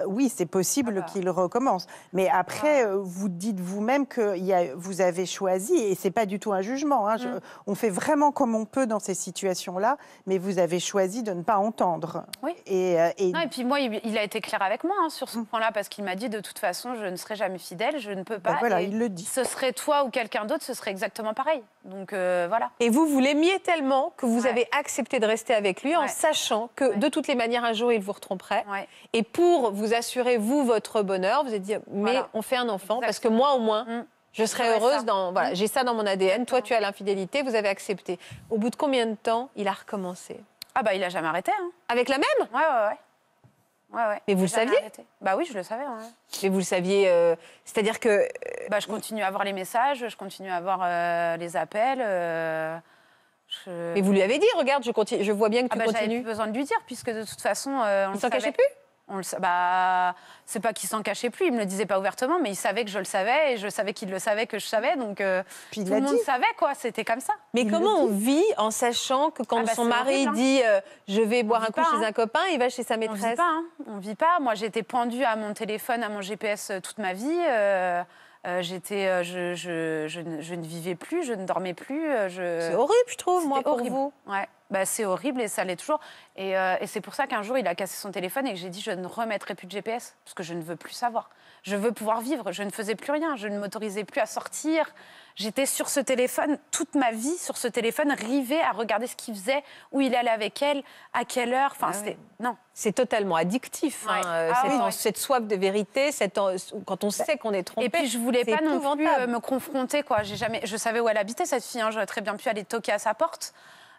oui, c'est possible qu'il recommence. Mais après, vous dites vous-même que vous avez choisi, et c'est pas du tout un jugement, hein, mm. on fait vraiment comme on peut dans ces situations-là, mais vous avez choisi de ne pas entendre. Oui. Et, euh, et... puis moi, il, a été clair avec moi hein, sur ce mm. point-là, parce qu'il m'a dit de toute façon, je ne serai jamais fidèle, je ne peux bah pas. voilà, il le dit. Ce serait toi ou quelqu'un d'autre, ce serait exactement pareil. Donc euh, voilà. Et vous, vous l'aimiez tellement que vous avez accepté de rester avec lui en sachant que de toutes les manières, un jour, il vous retromperait. Et pour vous assurer, vous, votre bonheur, vous avez dit, mais on fait un enfant parce que moi, au moins, mm. je serais heureuse. Dans, voilà, mm. J'ai ça dans mon ADN. Toi, tu as l'infidélité, vous avez accepté. Au bout de combien de temps il a recommencé Ah, bah, il a jamais arrêté. Hein. Avec la même Ouais, ouais, ouais. Ouais, Mais vous le saviez Bah oui, je le savais. Mais vous le saviez, euh, c'est-à-dire que... Euh, bah, je continue à avoir les messages, je continue à avoir euh, les appels. Mais vous lui avez dit, regarde, je, continue, je vois bien que ah tu ah bah, continues. besoin de lui dire, puisque de toute façon... on il s'en cachait plus le bah, c'est pas qu'il s'en cachait plus, il me le disait pas ouvertement, mais il savait que je le savais et je savais qu'il le savait que je savais, donc euh, tout le monde savait quoi, c'était comme ça. Mais comment on vit en sachant que quand ah bah, son mari hein. dit euh, je vais boire un coup chez hein. un copain, il va chez sa maîtresse hein. On vit pas, vit pas. Moi j'étais pendue à mon téléphone, à mon GPS euh, toute ma vie. j'étais, je, je, ne vivais plus, je ne dormais plus. C'est horrible, je trouve, moi, pour vous. Ouais. Bah, c'est horrible et ça l'est toujours. Euh, et, c'est pour ça qu'un jour, il a cassé son téléphone et que j'ai dit, je ne remettrai plus de GPS, parce que je ne veux plus savoir. Je veux pouvoir vivre. Je ne faisais plus rien. Je ne m'autorisais plus à sortir. J'étais sur ce téléphone toute ma vie, sur ce téléphone, rivée à regarder ce qu'il faisait, où il allait avec elle, à quelle heure. Enfin, ah Non. C'est totalement addictif, hein, euh, ah cette, soif de vérité, cette... quand on bah, sait qu'on est trompé. Et puis je voulais pas non plus euh, me confronter, quoi. Jamais... Je savais où elle habitait, cette fille. Hein. J'aurais très bien pu aller toquer à sa porte.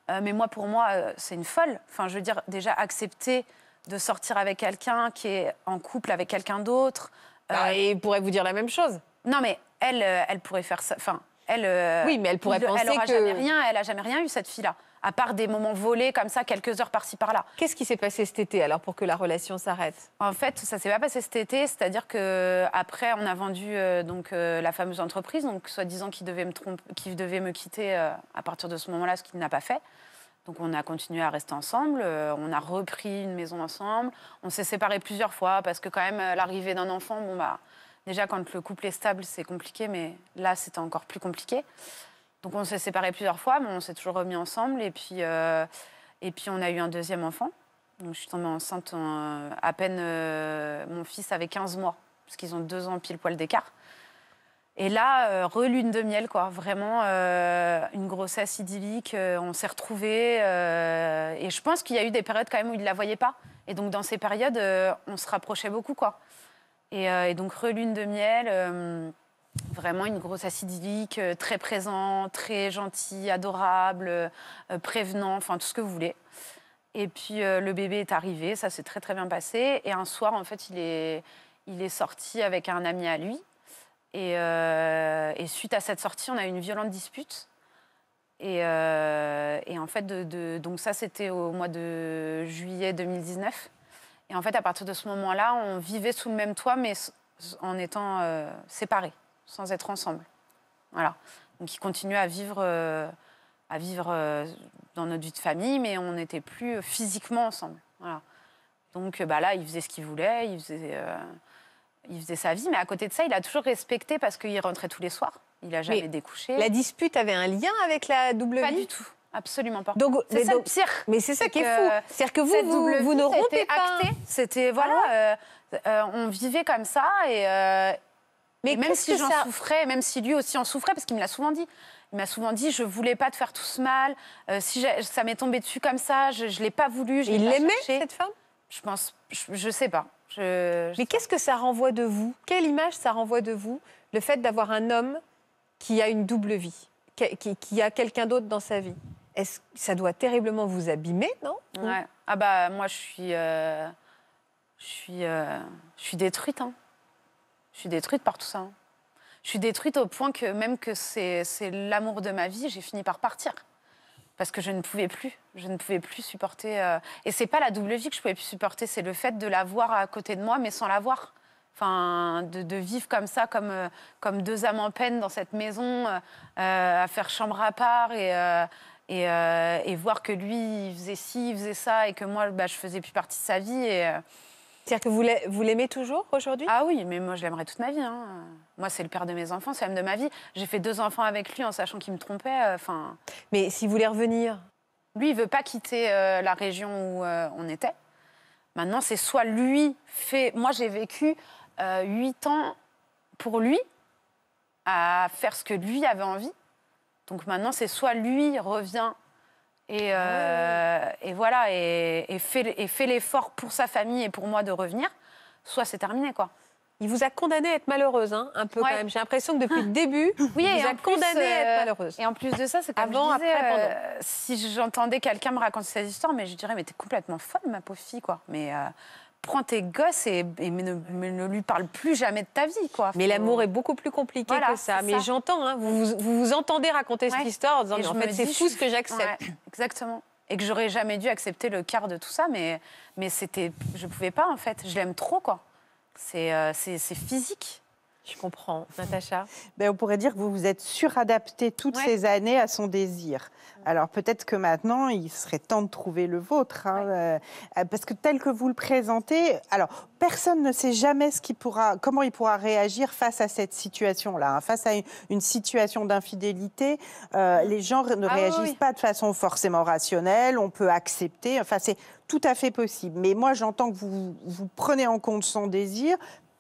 Euh, mais moi, pour moi, euh, c'est une folle. Enfin, je veux dire, déjà accepter de sortir avec quelqu'un qui est en couple avec quelqu'un d'autre. Euh, bah, et pourrait vous dire la même chose. Non, mais elle, elle pourrait faire ça. Enfin, elle. Oui, mais elle pourrait penser elle aura jamais rien. Elle a jamais rien eu cette fille-là à part des moments volés comme ça, quelques heures par-ci par-là. Qu'est-ce qui s'est passé cet été alors pour que la relation s'arrête En fait, ça s'est pas passé cet été, c'est-à-dire que après on a vendu euh, donc euh, la fameuse entreprise, donc soi-disant qu'il devait me tromper, devait me quitter euh, à partir de ce moment-là, ce qu'il n'a pas fait. Donc on a continué à rester ensemble, on a repris une maison ensemble, on s'est séparés plusieurs fois parce que quand même l'arrivée d'un enfant, bon bah déjà quand le couple est stable c'est compliqué, mais là c'était encore plus compliqué. Donc on s'est séparés plusieurs fois, mais on s'est toujours remis ensemble. Et puis, euh, et puis on a eu un deuxième enfant. Donc je suis tombée enceinte à peine. Euh, mon fils avait 15 mois, parce qu'ils ont deux ans pile poil d'écart. Et là, euh, relune de miel, quoi. Vraiment une grossesse idyllique. on s'est retrouvés. et je pense qu'il y a eu des périodes quand même où il ne la voyait pas. Et donc dans ces périodes, on se rapprochait beaucoup, quoi. et donc relune de miel vraiment une grosse acidique, euh, très présent, très gentil, adorable, euh, prévenant, enfin tout ce que vous voulez. Et puis euh, le bébé est arrivé, ça s'est très très bien passé. Et un soir, en fait, il est, il est sorti avec un ami à lui. Et, suite à cette sortie, on a eu une violente dispute. Et, en fait, de, donc ça, c'était au mois de juillet 2019. Et en fait, à partir de ce moment-là, on vivait sous le même toit, mais en étant séparés sans être ensemble. Voilà. Donc il continuait à vivre, euh, à vivre euh, dans notre vie de famille, mais on n'était plus euh, physiquement ensemble. Voilà. Donc bah, là, il faisait ce qu'il voulait, il faisait, il faisait sa vie, mais à côté de ça, il a toujours respecté parce qu'il rentrait tous les soirs. Il a jamais découché. La dispute avait un lien avec la double vie Pas du tout. Absolument pas. Donc, c'est ça Mais c'est ça qui est fou. C'est-à-dire que vous, vous, ne rompez pas. C'était voilà, ah on vivait comme ça et, mais même si j'en souffrais, même si lui aussi en souffrait, parce qu'il me l'a souvent dit. Il m'a souvent dit, je voulais pas te faire tout ce mal. Euh, si ça m'est tombé dessus comme ça, je, ne l'ai pas voulu. Il l'aimait cette femme Je pense, je, sais pas. Je, Mais qu'est-ce que ça renvoie de vous Quelle image ça renvoie de vous Le fait d'avoir un homme qui a une double vie, qui, a quelqu'un d'autre dans sa vie. Est-ce ça doit terriblement vous abîmer, non Ah bah moi je suis, euh, je suis, euh, je suis détruite. Hein je suis détruite par tout ça. Hein. Je suis détruite au point que même que c'est l'amour de ma vie, j'ai fini par partir. Parce que je ne pouvais plus. Je ne pouvais plus supporter. Et euh, Et c'est pas la double vie que je pouvais plus supporter, c'est le fait de la voir à côté de moi, mais sans voir. Enfin, de, vivre comme ça, comme, euh, comme deux âmes en peine dans cette maison, euh, à faire chambre à part et. Et, voir que lui, il faisait ci, il faisait ça, et que moi, bah, je faisais plus partie de sa vie. Et, c'est-à-dire que vous l'aimez toujours aujourd'hui Ah oui, mais moi je l'aimerais toute ma vie. Hein. Moi c'est le père de mes enfants, c'est l'homme de ma vie. J'ai fait deux enfants avec lui en sachant qu'il me trompait. Euh, enfin. mais s'il voulait revenir Lui il veut pas quitter euh, la région où euh, on était. Maintenant c'est soit lui fait. Moi j'ai vécu huit ans pour lui à faire ce que lui avait envie. Donc maintenant c'est soit lui revient et, ah euh, et voilà, et, fait, et fait l'effort pour sa famille et pour moi de revenir, soit c'est terminé, quoi. Il vous a condamné à être malheureuse, hein, un peu quand même. J'ai l'impression que depuis le début, il vous a condamné à être euh, malheureuse. Et en plus de ça, c'est comme Avant, après, euh, si j'entendais quelqu'un me raconter cette histoire, mais je dirais, mais t'es complètement folle, ma pauvre fille, quoi. Mais prends tes gosses et, ne, lui parle plus jamais de ta vie. quoi. Mais l'amour est beaucoup plus compliqué que ça. Mais j'entends, hein. vous, vous, entendez raconter cette histoire en disant, mais en fait, c'est fou ce que j'accepte. exactement. Et que j'aurais jamais dû accepter le quart de tout ça, mais, mais c'était, je pouvais pas en fait. Je l'aime trop, quoi. C'est euh, c'est physique. Je comprends. Natacha ben, On pourrait dire que vous vous êtes suradapté toutes ces années à son désir. Alors peut-être que maintenant, il serait temps de trouver le vôtre. Hein, euh, euh, parce que tel que vous le présentez, alors personne ne sait jamais ce pourra, comment il pourra réagir face à cette situation-là, hein, face à une, situation d'infidélité. Euh, mm. les gens ne ah réagissent pas de façon forcément rationnelle, on peut accepter. Enfin, c'est tout à fait possible. Mais moi, j'entends que vous, vous prenez en compte son désir,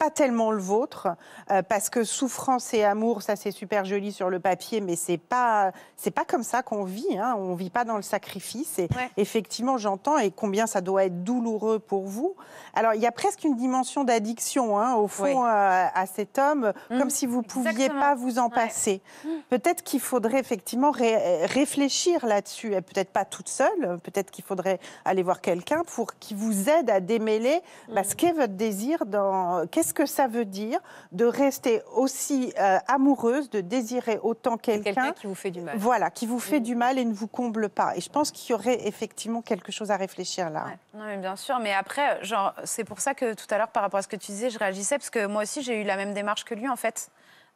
tellement le vôtre, euh, parce que souffrance et amour, ça c'est super joli sur le papier, mais c'est pas c'est pas comme ça qu'on vit. Hein. On vit pas dans le sacrifice. Et effectivement, j'entends et combien ça doit être douloureux pour vous. Alors il y a presque une dimension d'addiction hein, au fond euh, à cet homme, mmh. comme si vous pouviez pas vous en passer. Mmh. Peut-être qu'il faudrait effectivement euh, réfléchir là-dessus, et peut-être pas toute seule, peut-être qu'il faudrait aller voir quelqu'un pour qui vous aide à démêler mmh. bah, ce qu'est votre désir dans qu'est-ce que ça veut dire de rester aussi euh, amoureuse, de désirer autant quelqu'un qui vous fait du mal Voilà, qui vous fait mm. du mal et ne vous comble pas. Et je pense qu'il y aurait effectivement quelque chose à réfléchir là. Non, mais bien sûr. Mais après, genre, c'est pour ça que tout à l'heure, par rapport à ce que tu disais, je réagissais parce que moi aussi, j'ai eu la même démarche que lui, en fait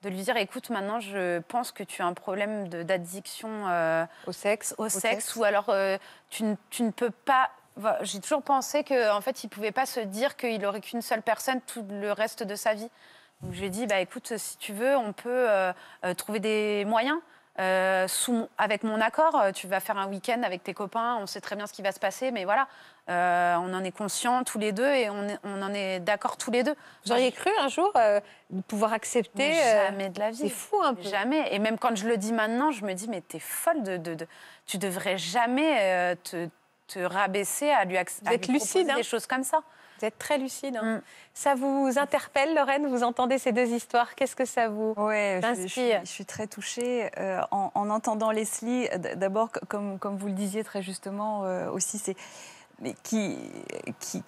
de lui dire écoute maintenant je pense que tu as un problème d'addiction euh, au sexe au, sexe, ou alors euh, tu, tu, ne peux pas j'ai toujours pensé qu'en en fait, il pouvait pas se dire qu'il aurait qu'une seule personne tout le reste de sa vie. Donc je lui ai dit, bah, écoute, si tu veux, on peut euh, euh, trouver des moyens. Euh, avec mon accord, tu vas faire un week-end avec tes copains, on sait très bien ce qui va se passer, mais voilà, on en est conscients tous les deux et on, en est d'accord tous les deux. Vous auriez cru un jour pouvoir accepter Jamais de la vie. C'est fou un peu. Jamais. Et même quand je le dis maintenant, je me dis, mais t'es folle de, de, de, Tu devrais jamais te, te rabaisser, à lui, à lucide, hein. des choses comme ça. Vous êtes très lucide. Hein. Mm. Ça vous interpelle, Lorraine Vous entendez ces deux histoires Qu'est-ce que ça vous inspire je, je, suis très touchée euh, en, entendant Leslie. D'abord, comme, vous le disiez très justement euh, aussi, c'est mais qui, qui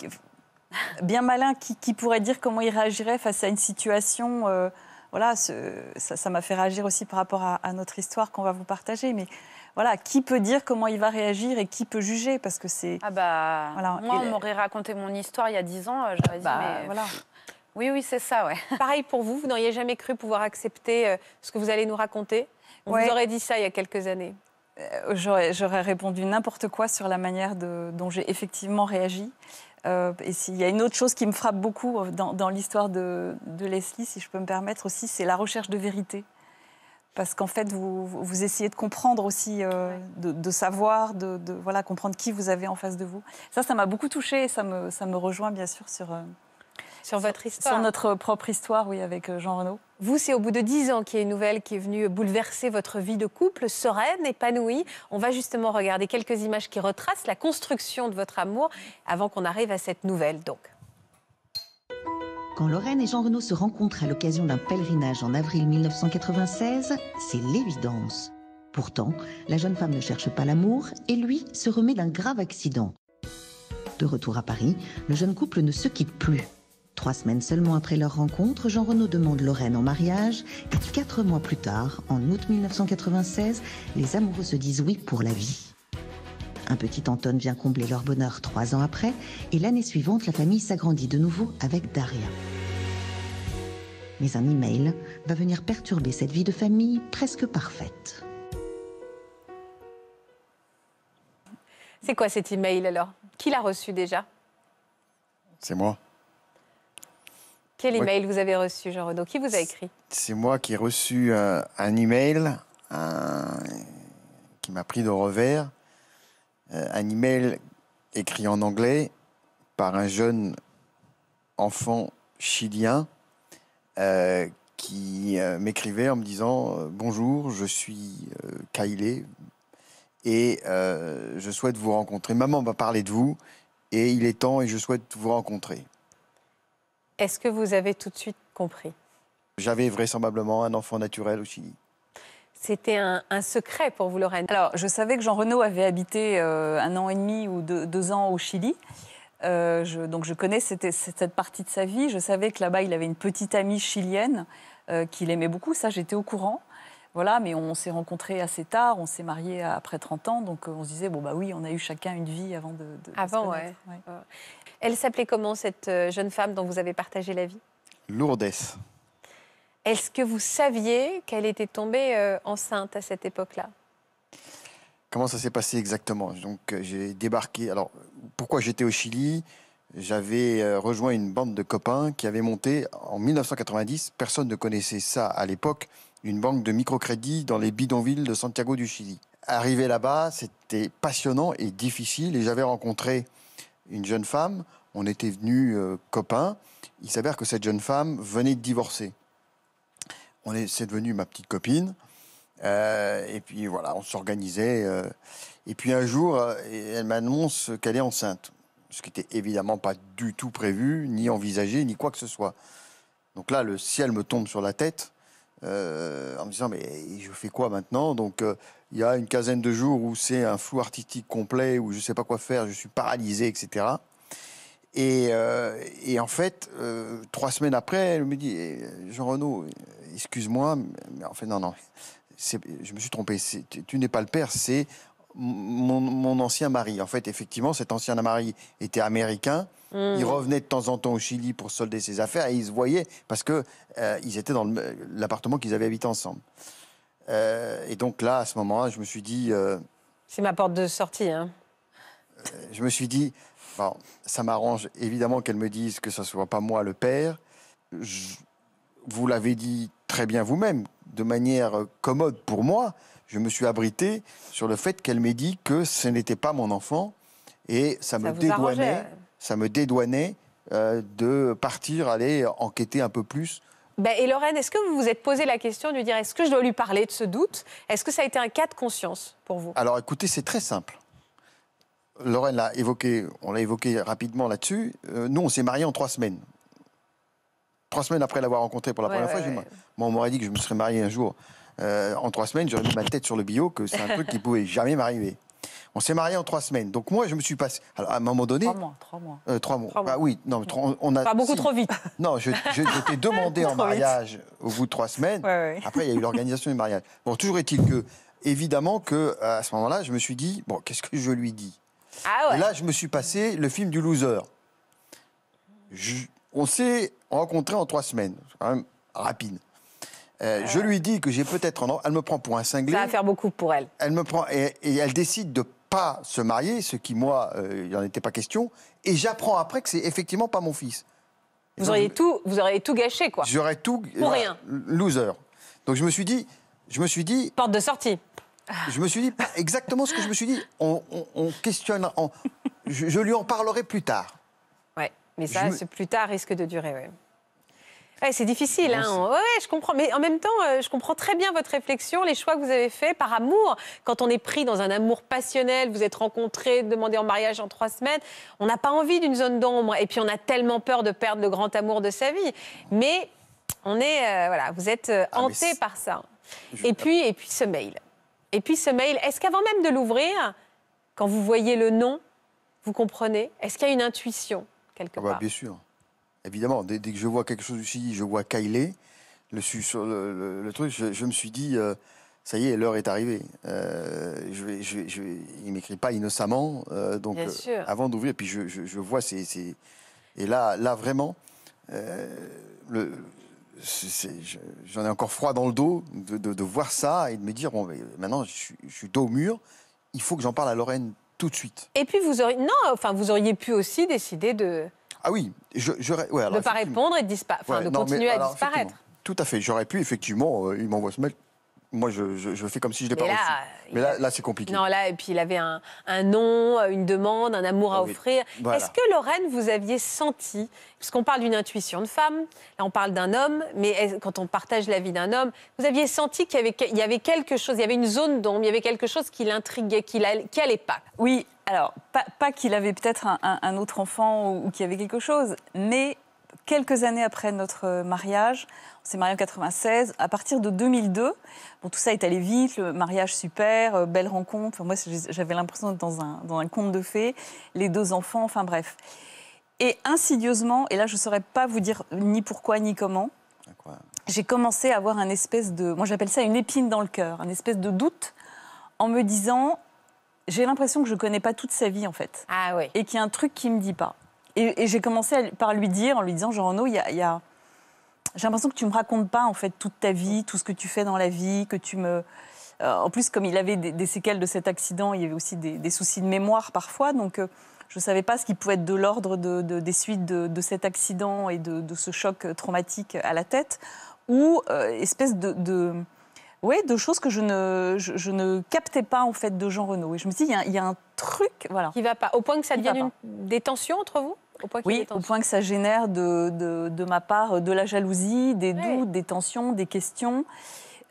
bien malin, qui, pourrait dire comment il réagirait face à une situation. Euh, voilà, ça m'a fait réagir aussi par rapport à, à notre histoire qu'on va vous partager, mais voilà, qui peut dire comment il va réagir et qui peut juger Parce que c'est. Ah bah. Moi, on m'aurait raconté mon histoire il y a 10 ans, euh, bah, Oui, oui, c'est ça, ouais. Pareil pour vous, vous n'auriez jamais cru pouvoir accepter euh, ce que vous allez nous raconter On vous aurait dit ça il y a quelques années. Euh, j'aurais répondu n'importe quoi sur la manière dont j'ai effectivement réagi. et s'il y a une autre chose qui me frappe beaucoup dans, l'histoire de, de, Leslie, si je peux me permettre aussi, c'est la recherche de vérité parce qu'en fait, vous, vous, essayez de comprendre aussi, euh, de, savoir, de, voilà, comprendre qui vous avez en face de vous. Ça, ça m'a beaucoup touchée et ça me, ça me rejoint bien sûr sur, euh, sur votre histoire. Sur notre propre histoire, oui, avec euh, Jean Renaud. Vous, c'est au bout de dix ans qu'il y a une nouvelle qui est venue bouleverser votre vie de couple, sereine, épanouie. On va justement regarder quelques images qui retracent la construction de votre amour avant qu'on arrive à cette nouvelle, donc. Quand Lorraine et Jean Renault se rencontrent à l'occasion d'un pèlerinage en avril 1996, c'est l'évidence. Pourtant, la jeune femme ne cherche pas l'amour et lui se remet d'un grave accident. De retour à Paris, le jeune couple ne se quitte plus. Trois semaines seulement après leur rencontre, Jean Renaud demande Lorraine en mariage et quatre mois plus tard, en août 1996, les amoureux se disent oui pour la vie. Un petit Anton vient combler leur bonheur trois ans après, et l'année suivante, la famille s'agrandit de nouveau avec Daria. Mais un email va venir perturber cette vie de famille presque parfaite. C'est quoi cet email alors Qui l'a reçu déjà C'est moi. Quel email vous avez reçu, Jean Renaud Qui vous a écrit C'est moi qui ai reçu euh, un email qui m'a pris de revers euh, un email écrit en anglais par un jeune enfant chilien euh, qui euh, m'écrivait en me disant Bonjour, je suis Kailé et je souhaite vous rencontrer. Maman va parler de vous et il est temps et je souhaite vous rencontrer. Est-ce que vous avez tout de suite compris J'avais vraisemblablement un enfant naturel au Chili. C'était un, secret pour vous, Lorraine. Alors, je savais que Jean renaud avait habité euh, un an et demi ou deux, ans au Chili. Euh, donc, je connais cette, partie de sa vie. Je savais que là-bas, il avait une petite amie chilienne euh, qu'il aimait beaucoup. Ça, j'étais au courant. Voilà, mais on s'est rencontrés assez tard, on s'est mariés après 30 ans, donc on se disait, bon, bah oui, on a eu chacun une vie avant de. avant, Elle s'appelait comment, cette jeune femme dont vous avez partagé la vie Lourdes. Est-ce que vous saviez qu'elle était tombée euh, enceinte à cette époque-là Comment ça s'est passé exactement Donc euh, j'ai débarqué. Alors pourquoi j'étais au Chili J'avais euh, rejoint une bande de copains qui avait monté en 1990. Personne ne connaissait ça à l'époque. Une banque de microcrédit dans les bidonvilles de Santiago du Chili. Arrivé là-bas, c'était passionnant et difficile. j'avais rencontré une jeune femme. On était venus copains. Il s'avère que cette jeune femme venait de divorcer c'est devenu ma petite copine. Euh, et puis voilà, on s'organisait. Euh. et puis un jour, euh, elle m'annonce qu'elle est enceinte, ce qui n'était évidemment pas du tout prévu, ni envisagé, ni quoi que ce soit. Donc là, le ciel me tombe sur la tête en me disant mais je fais quoi maintenant Donc il y a une quinzaine de jours où c'est un flou artistique complet, où je ne sais pas quoi faire, je suis paralysé, etc. Euh, et, en fait, euh, trois semaines après, elle me dit eh, Jean Renaud, excuse-moi, mais en fait, non, non, je me suis trompé. Tu, n'es pas le père, c'est mon, ancien mari. En fait, effectivement, cet ancien mari était américain. Hmm. Il revenait de temps en temps au Chili pour solder ses affaires et ils se voyaient parce que euh, ils étaient dans l'appartement qu'ils avaient habité ensemble. et donc là, à ce moment-là, je me suis dit. c'est ma porte de sortie. Hein. je me suis dit alors, ça m'arrange évidemment qu'elle me dise que ce ne soit pas moi le père. vous l'avez dit très bien vous-même, de manière euh, commode pour moi, je me suis abrité sur le fait qu'elle m'ait dit que ce n'était pas mon enfant et ça, me dédouanait, ça me dédouanait euh, de partir aller enquêter un peu plus. Ben, et Lorraine, est-ce que vous vous êtes posé la question de lui dire est-ce que je dois lui parler de ce doute Est-ce que ça a été un cas de conscience pour vous Alors écoutez, c'est très simple. Lorraine l'a évoqué, on l'a évoqué rapidement là-dessus. Euh, nous, on s'est mariés en trois semaines. Trois semaines après l'avoir rencontré pour la première fois, on m'aurait dit que je me serais marié un jour. Euh, en trois semaines, j'aurais mis ma tête sur le bio, que c'est un truc qui pouvait jamais m'arriver. On s'est marié en trois semaines. Donc moi, je me suis passé. à un moment donné. Trois mois. Trois mois. Euh, bah oui, non, on a. Pas beaucoup trop vite. Non, je, t'ai demandé en mariage au bout de trois semaines. Après, il y a eu l'organisation du mariage. Bon, toujours est-il que, évidemment, que à ce moment-là, je me suis dit bon, qu'est-ce que je lui dis ah Là, je me suis passé le film du loser. on s'est rencontrés en trois semaines, quand même rapide. Euh, ah je lui dis que j'ai peut-être Elle me prend pour un cinglé. Ça va faire beaucoup pour elle. Elle me prend et, elle décide de pas se marier, ce qui moi, euh, il il en était pas question. Et j'apprends après que c'est effectivement pas mon fils. Vous auriez tout, vous auriez tout gâché quoi. J'aurais tout. Pour euh, rien. Loser. Donc je me suis dit, je me suis dit. Porte de sortie je me suis dit exactement ce que je me suis dit. On, questionne, je, lui en parlerai plus tard. Ouais, mais ça, ce plus tard risque de durer. Ouais. c'est difficile, hein. ouais, je comprends. Mais en même temps, euh, je comprends très bien votre réflexion, les choix que vous avez faits par amour. Quand on est pris dans un amour passionnel, vous êtes rencontrés, demandé en mariage en trois semaines, on n'a pas envie d'une zone d'ombre. Et puis on a tellement peur de perdre le grand amour de sa vie. Mais on est, euh, voilà, vous êtes euh, ah, hanté par ça. Et puis, et puis ce mail. Et puis ce mail, est-ce qu'avant même de l'ouvrir, quand vous voyez le nom, vous comprenez Est-ce qu'il y a une intuition quelque ah bah, part Bien sûr. Évidemment, dès, que je vois quelque chose ici, je vois Kylie, le, truc, je, me suis dit, euh, ça y est, l'heure est arrivée. Euh, il ne m'écrit pas innocemment. Euh, donc, avant d'ouvrir, puis je, vois ces, Et là, là vraiment, le, j'en ai encore froid dans le dos de, voir ça et de me dire bon, maintenant je, suis dos au mur, il faut que j'en parle à Lorraine tout de suite. Et puis vous auriez, non, enfin vous auriez pu aussi décider de. Ah oui, je, je ouais, alors, de pas répondre et de, de continuer à disparaître. Tout à fait, j'aurais pu effectivement, euh, il m'envoie ce mail, moi, je, fais comme si je l'ai pas Mais là, c'est compliqué. Non, là, et puis il avait un, nom, une demande, un amour à offrir. Est-ce que, Lorraine, vous aviez senti, parce qu'on parle d'une intuition de femme, là, on parle d'un homme, mais quand on partage la vie d'un homme, vous aviez senti qu'il y, avait quelque chose, il y avait une zone d'ombre, il y avait quelque chose qui l'intriguait, qui n'allait pas Oui, alors, pas, pas qu'il avait peut-être un, autre enfant ou, ou qu'il y avait quelque chose, mais quelques années après notre euh, mariage. On s'est marié en 96. À partir de 2002, bon, tout ça est allé vite, le mariage super, euh, belle rencontre. moi, j'avais l'impression d'être dans un, conte de fées. Les deux enfants, enfin bref. Et insidieusement, et là, je ne saurais pas vous dire ni pourquoi ni comment, j'ai commencé à avoir un espèce de... Moi, j'appelle ça une épine dans le cœur, un espèce de doute en me disant, j'ai l'impression que je ne connais pas toute sa vie, en fait. Ah oui. Et qu'il y a un truc qui ne me dit pas et, j'ai commencé par lui dire, en lui disant, Jean Renaud, il y a, j'ai l'impression que tu me racontes pas en fait toute ta vie, tout ce que tu fais dans la vie, que tu me... Euh, en plus, comme il avait des, séquelles de cet accident, il y avait aussi des, soucis de mémoire parfois, donc euh, je ne savais pas ce qui pouvait être de l'ordre de, des suites de, cet accident et de, ce choc euh, traumatique à la tête, ou espèce de... Ouais, de choses que je ne, je, ne captais pas en fait de Jean renaud Et je me dis, il y, a un truc, voilà. Qui va pas, au point que ça devienne une... des tensions entre vous oui, au point que ça génère de, de, ma part euh, de la jalousie, des doutes, des tensions, des questions.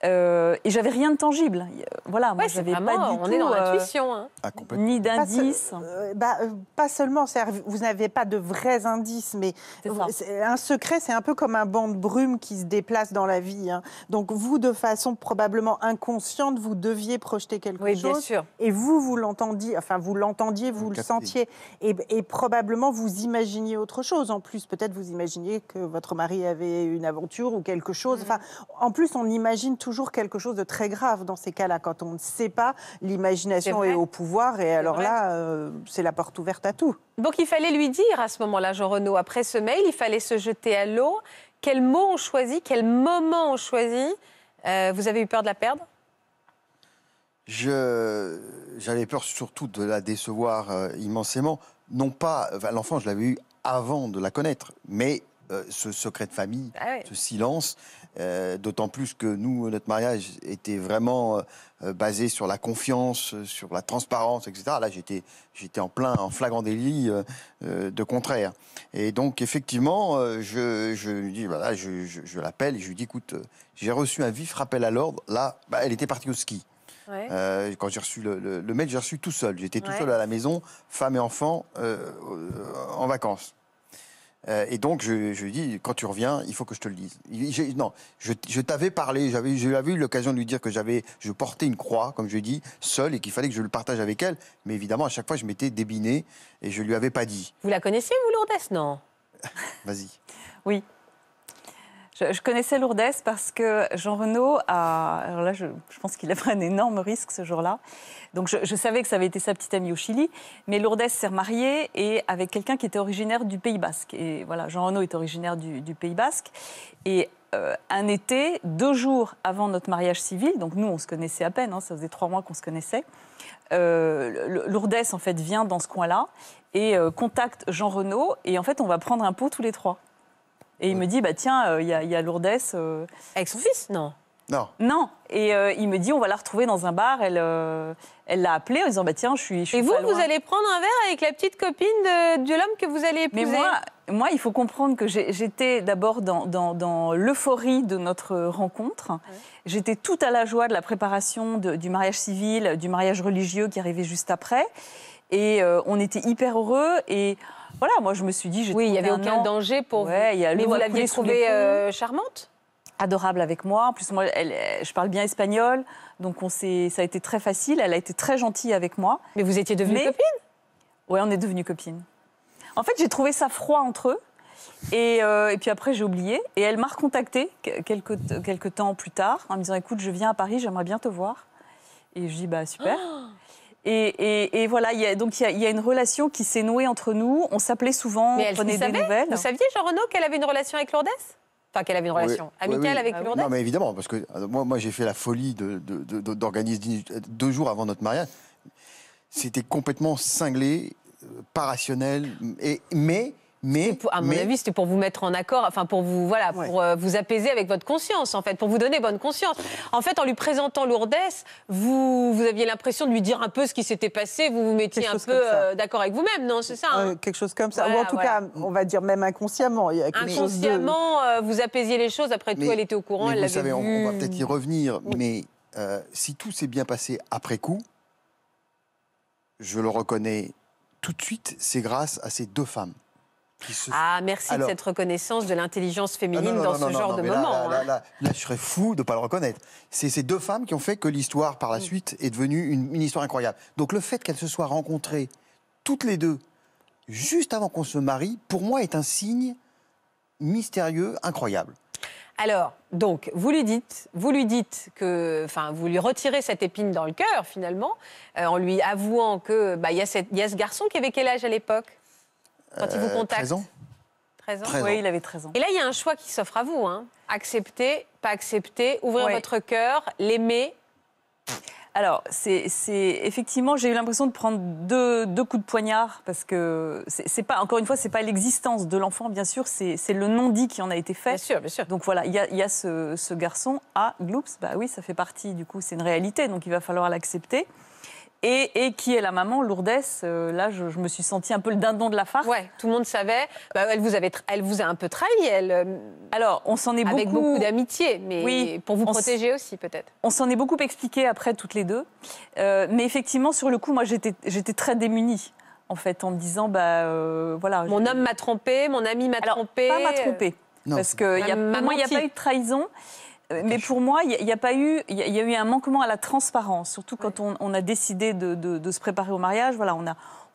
Euh, et j'avais rien de tangible. Euh, voilà, moi j'avais pas du on tout, est dans euh, l'intuition, hein. ah, ni d'indice. Bah, pas, bah, seulement, vous n'avez pas de vrais indices, mais un secret, c'est un peu comme un banc de brume qui se déplace dans la vie. Hein. Donc vous, de façon probablement inconsciente, vous deviez projeter quelque oui, chose, bien sûr. et vous, vous l'entendiez, enfin vous l'entendiez, vous, le sentiez, et, et probablement vous imaginiez autre chose. En plus, peut-être vous imaginiez que votre mari avait une aventure ou quelque chose. Mm. Enfin, en plus, on imagine tout toujours quelque chose de très grave dans ces cas-là, quand on ne sait pas, l'imagination est, au pouvoir, et alors là, euh, c'est la porte ouverte à tout. Donc il fallait lui dire à ce moment-là, Jean Renaud, après ce mail, il fallait se jeter à l'eau. Quel mot on choisit Quel moment on choisit euh, Vous avez eu peur de la perdre je, j'avais peur surtout de la décevoir euh, immensément. Non pas, l'enfant, je l'avais eu avant de la connaître, mais ce secret de famille, ah ce silence, euh, d'autant plus que nous, notre mariage était vraiment euh, euh, basé sur la confiance, sur la transparence, etc. Là, j'étais, j'étais en plein, en flagrant délit de contraire. Et donc, effectivement, je, lui dis, je, l'appelle et je lui dis, écoute, j'ai reçu un vif rappel à l'ordre. Là, bah, elle était partie au ski. quand j'ai reçu le, mail, j'ai reçu tout seul. J'étais tout seul à la maison, femme et enfant, en vacances. Euh, et donc, je, lui dis, quand tu reviens, il faut que je te le dise. non, je, t'avais parlé, j'avais, eu l'occasion de lui dire que j'avais, je portais une croix, comme je dis, seule, et qu'il fallait que je le partage avec elle. Mais évidemment, à chaque fois, je m'étais débiné et je ne lui avais pas dit. Vous la connaissez, vous, Lourdes, non Vas-y. oui. Je, connaissais Lourdes parce que Jean renaud a. là, je, pense qu'il a pris un énorme risque ce jour-là. Donc je, savais que ça avait été sa petite amie au Chili, mais Lourdes s'est remariée et avec quelqu'un qui était originaire du Pays Basque. Et voilà, Jean renaud est originaire du, Pays Basque. Et euh, un été, deux jours avant notre mariage civil, donc nous on se connaissait à peine, hein, ça faisait trois mois qu'on se connaissait, euh, Lourdes en fait vient dans ce coin-là et euh, contacte Jean Renault et en fait on va prendre un pot tous les trois. Et il me dit, bah, tiens, euh, il y, a Lourdes. Euh. Avec son fils Non. Non. Non. Et euh, il me dit, on va la retrouver dans un bar. Elle elle l'a appelée en disant, bah, tiens, je suis. Je Et vous, vous allez prendre un verre avec la petite copine de, l'homme que vous allez épouser Mais moi, moi, il faut comprendre que j'étais d'abord dans, dans, dans l'euphorie de notre rencontre. J'étais tout à la joie de la préparation du mariage civil, du mariage religieux qui arrivait juste après. Et on était hyper heureux. Et voilà, moi je me suis dit, Oui, il n'y avait aucun danger pour ouais, vous. Mais vous l'aviez trouvée euh, charmante Adorable avec moi. En plus, moi, je parle bien espagnol, donc on ça a été très facile. Elle a été très gentille avec moi. Mais vous étiez devenue copine Oui, on est devenue copine. En fait, j'ai trouvé ça froid entre eux. Et, euh, puis après, j'ai oublié. Et elle m'a recontactée quelques, temps plus tard en me disant Écoute, je viens à Paris, j'aimerais bien te voir. Et je dis Bah super. Oh et, voilà, donc il y, a une relation qui s'est nouée entre nous. On s'appelait souvent, on des nouvelles. Vous saviez, Jean Renaud, qu'elle avait une relation avec Lourdes Enfin, qu'elle avait une relation amicale avec ah Lourdes Non, mais évidemment, parce que euh, moi, j'ai fait la folie d'organiser deux jours avant notre mariage. C'était complètement cinglé, euh, pas rationnel, et, mais à mon avis, c'était pour vous mettre en accord, enfin pour vous, voilà, pour euh, vous apaiser avec votre conscience, en fait, pour vous donner bonne conscience. En fait, en lui présentant Lourdes, vous, vous aviez l'impression de lui dire un peu ce qui s'était passé, vous vous mettiez un peu euh, d'accord avec vous-même, non C'est ça hein Quelque chose comme ça. Ou en tout cas, on va dire même inconsciemment. inconsciemment, euh, vous apaisiez les choses. Après tout, elle était au courant, elle vu. On, va peut-être y revenir, mais si tout s'est bien passé après coup, je le reconnais tout de suite, c'est grâce à ces deux femmes. Ah, merci de cette reconnaissance de l'intelligence ah, féminine dans ce genre de moment. Hein. Là, je serais fou de ne pas le reconnaître. C'est ces deux femmes qui ont fait que l'histoire, par la mm. suite, est devenue une, histoire incroyable. Donc le fait qu'elles se soient rencontrées toutes les deux juste avant qu'on se marie, pour moi, est un signe mystérieux, incroyable. Alors, donc, vous lui dites, vous lui dites que, enfin, vous lui retirez cette épine dans le cœur finalement, euh, en lui avouant que, bah, il y a ce garçon qui avait quel âge à l'époque quand il vous euh, contacte 13 ans. 13 ans. Oui, il avait 13 ans. Et là, il y a un choix qui s'offre à vous. Hein. Accepter, pas accepter, ouvrir votre cœur, l'aimer. Alors, c'est effectivement, j'ai eu l'impression de prendre deux, coups de poignard parce que c'est pas, encore une fois, c'est pas l'existence de l'enfant, bien sûr, c'est le non-dit qui en a été fait. Bien sûr, bien sûr. Donc voilà, il y a, ce, garçon, ah, gloops, bah oui, ça fait partie, du coup, c'est une réalité, donc il va falloir l'accepter. Et, qui est la maman, Lourdes. Euh, là, je, me suis sentie un peu le dindon de la farce. Ouais, tout le monde savait. Bah, elle, vous avait elle vous a un peu trahi, elle. Euh, Alors, on s'en est avec beaucoup. Avec beaucoup d'amitié, mais pour vous protéger aussi, peut-être. On s'en est beaucoup expliqué après, toutes les deux. Euh, mais effectivement, sur le coup, moi, j'étais très démunie. En fait, en me disant, bah voilà. Mon homme m'a trompé, mon ami m'a trompé. Pas m'a trompé. Parce qu'il n'y a, maman, il y a pas eu de trahison, mais pour moi, il n'y a, pas eu, il y, a eu un manquement à la transparence, surtout quand on, a décidé de, se préparer au mariage. Voilà,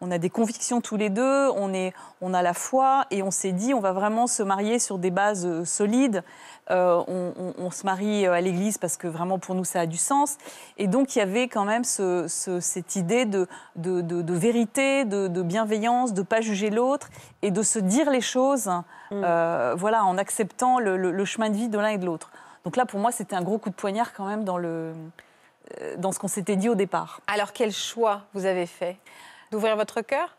on a, des convictions tous les deux, on, a la foi et on s'est dit, on va vraiment se marier sur des bases euh, solides. Euh, on, se marie euh, à l'église parce que vraiment pour nous ça a du sens. Et donc il y avait quand même cette idée de, vérité, de, bienveillance, de pas juger l'autre et de se dire les choses, mm. voilà, en acceptant le chemin de vie de l'un et de l'autre. Donc là, pour moi, c'était un gros coup de poignard quand même dans, le, euh, dans ce qu'on s'était dit au départ. Alors quel choix vous avez fait D'ouvrir votre cœur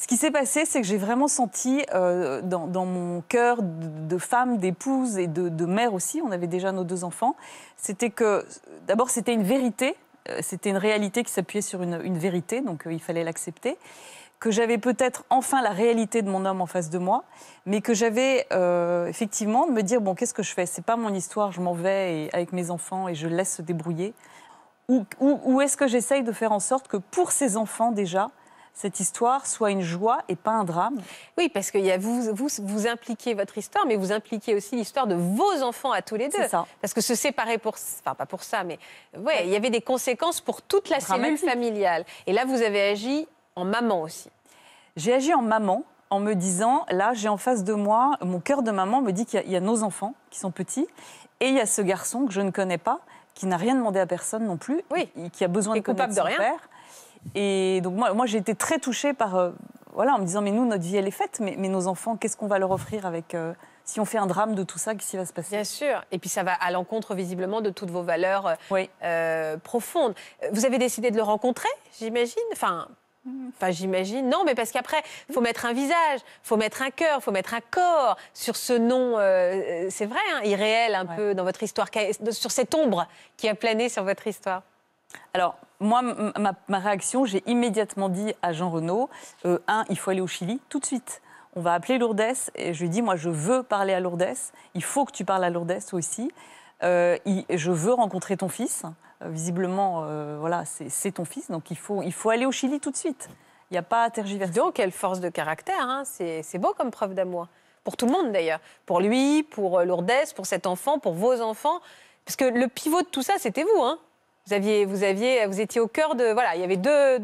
ce qui s'est passé, c'est que j'ai vraiment senti euh, dans, mon cœur de, femme, d'épouse et de, mère aussi, on avait déjà nos deux enfants, c'était que d'abord c'était une vérité, euh, c'était une réalité qui s'appuyait sur une, vérité, donc il fallait l'accepter que j'avais peut-être enfin la réalité de mon homme en face de moi, mais que j'avais euh, effectivement de me dire bon, qu'est-ce que je fais C'est pas mon histoire, je m'en vais avec mes enfants et je laisse se débrouiller. Ou, est-ce que j'essaye de faire en sorte que pour ces enfants déjà, cette histoire soit une joie et pas un drame Oui, parce que vous, vous, impliquez votre histoire, mais vous impliquez aussi l'histoire de vos enfants à tous les deux. Parce que se séparer pour... Enfin, pas pour ça, mais... Ouais, il y avait des conséquences pour toute la cellule familiale. Et là, vous avez agi en maman aussi J'ai agi en maman en me disant, là, j'ai en face de moi, mon cœur de maman me dit qu'il y, a nos enfants qui sont petits, et il y a ce garçon que je ne connais pas, qui n'a rien demandé à personne non plus, et qui a besoin de connaître son rien. Et donc moi, moi j'ai été très touchée par, euh, voilà, en me disant, mais nous, notre vie, elle est faite, mais, mais nos enfants, qu'est-ce qu'on va leur offrir avec... Euh, si on fait un drame de tout ça, qu'est-ce qui va se passer Bien sûr. Et puis ça va à l'encontre visiblement de toutes vos valeurs euh, profondes. Vous avez décidé de le rencontrer, j'imagine Enfin, Enfin, j'imagine. Non, mais parce qu'après, il faut mettre un visage, faut mettre un cœur, faut mettre un corps sur ce nom, euh, euh, c'est vrai, hein, irréel un peu dans votre histoire, sur cette ombre qui a plané sur votre histoire. Alors, moi, ma, réaction, j'ai immédiatement dit à Jean Renaud, euh, un, il faut aller au Chili tout de suite. On va appeler Lourdes et je lui dis, moi, je veux parler à Lourdes. Il faut que tu parles à Lourdes aussi. je veux rencontrer ton fils. Euh, visiblement, euh, voilà, c'est ton fils, donc il faut, il faut aller au Chili tout de suite. Il n'y a pas à tergiverser. quelle force de caractère, hein. c'est beau comme preuve d'amour. Pour tout le monde d'ailleurs. Pour lui, pour euh, Lourdes, pour cet enfant, pour vos enfants. Parce que le pivot de tout ça, c'était vous. Hein vous, aviez, vous, aviez, vous étiez au cœur de. Voilà, il y avait deux,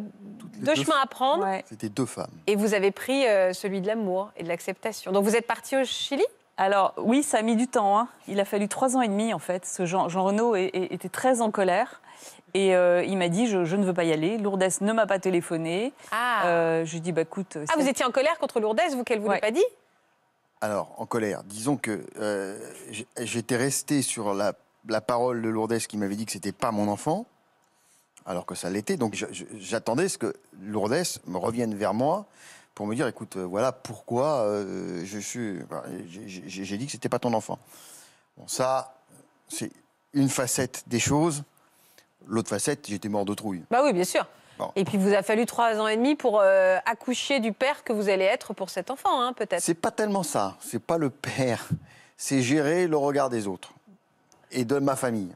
chemins à prendre. deux femmes. Et vous avez pris celui de l'amour et de l'acceptation. Donc vous êtes parti au Chili alors oui, ça a mis du temps. Hein. Il a fallu trois ans et demi en fait. Jean, Jean Renault était très en colère. Et euh, il m'a dit, je, ne veux pas y aller. Lourdes ne m'a pas téléphoné. Ah. Euh, je lui ai bah écoute... Ah, vous étiez en colère contre Lourdes, vous, qu'elle ne vous l'a pas dit Alors, en colère. Disons que euh, j'étais resté sur la, parole de Lourdes qui m'avait dit que c'était pas mon enfant, alors que ça l'était. Donc j'attendais ce que Lourdes me revienne vers moi pour me dire, écoute, euh, voilà pourquoi euh, je suis. J'ai dit que c'était pas ton enfant. Bon, ça, c'est une facette des choses. L'autre facette, j'étais mort de trouille. Bah oui, bien sûr. Et puis, vous a fallu trois ans et demi pour euh, accoucher du père que vous allez être pour cet enfant, hein, peut-être. C'est pas tellement ça. C'est pas le père. C'est gérer le regard des autres et de ma famille.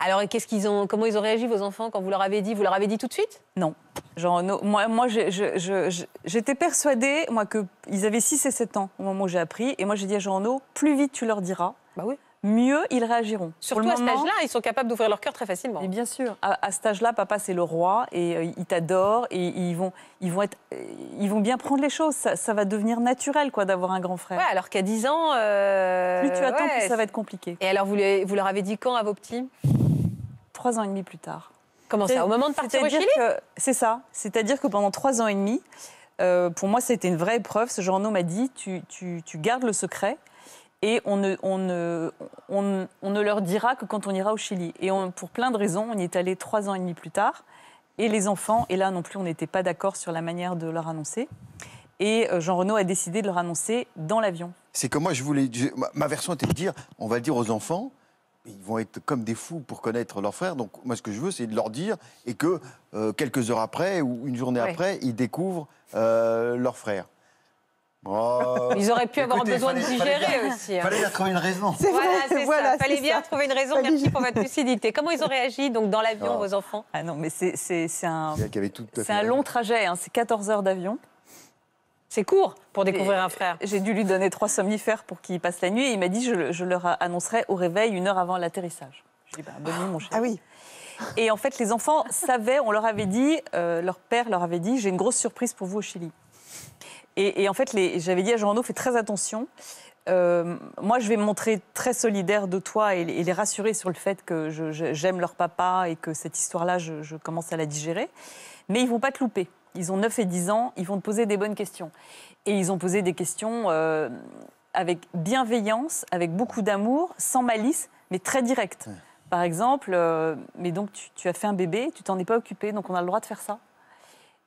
Alors, qu'est-ce qu'ils ont, comment ils ont réagi, vos enfants, quand vous leur avez dit Vous leur avez dit tout de suite Non. Genre, moi, j'étais persuadée, moi, qu'ils avaient 6 et 7 ans au moment où j'ai appris. Et moi, j'ai dit à jean plus vite tu leur diras, bah oui mieux ils réagiront. Surtout à cet âge-là, ils sont capables d'ouvrir leur cœur très facilement. Et bien sûr, à, à cet âge-là, papa c'est le roi et ils euh, il t'adore et, ils vont, ils vont être, euh, ils vont bien prendre les choses. Ça, va devenir naturel quoi d'avoir un grand frère. Ouais, alors qu'à 10 ans, euh, plus tu attends, plus ça va être compliqué. Et alors vous, vous leur avez dit quand à vos petits Trois ans et demi plus tard. Comment ça Au moment de partir au Chili C'est ça. C'est-à-dire que pendant trois ans et demi, pour moi, c'était une vraie épreuve. Ce journal m'a dit tu, gardes le secret et on ne, on, ne, on, ne, leur dira que quand on ira au Chili. Et pour plein de raisons, on y est allé trois ans et demi plus tard. Et les enfants, et là non plus, on n'était pas d'accord sur la manière de leur annoncer. Et euh, Jean renaud a décidé de leur annoncer dans l'avion. C'est que moi, je voulais. ma version était de dire on va le dire aux enfants, ils vont être comme des fous pour connaître leur frère. Donc, moi, ce que je veux, c'est de leur dire et que euh, quelques heures après ou une journée après, ils découvrent euh, leur frère. Oh. Ils auraient pu avoir besoin de digérer aussi. Il hein. Fallait bien trouver une raison. voilà, c'est Fallait bien trouver une raison. Merci pour votre lucidité. Comment ils ont réagi donc dans l'avion oh. vos enfants Ah non, mais c'est un c'est un long trajet. Hein. C'est 14 heures d'avion. C'est court pour découvrir un frère. J'ai dû lui donner trois somnifères pour qu'il passe la nuit. Et il m'a dit je, je, leur annoncerai au réveil une heure avant l'atterrissage. Je lui dit bah, bonne nuit mon chéri. Ah oui. Et en fait, les enfants savaient, on leur avait dit, euh, leur père leur avait dit, j'ai une grosse surprise pour vous au Chili. Et, en fait, j'avais dit à Jean Renaud, fais très attention. Euh, moi, je vais me montrer très solidaire de toi et, les rassurer sur le fait que j'aime leur papa et que cette histoire-là, je, commence à la digérer. Mais ils vont pas te louper. Ils ont 9 et 10 ans, ils vont te poser des bonnes questions. Et ils ont posé des questions euh, avec bienveillance, avec beaucoup d'amour, sans malice, mais très directes. Par exemple, euh, mais donc tu, tu, as fait un bébé, tu t'en es pas occupé, donc on a le droit de faire ça.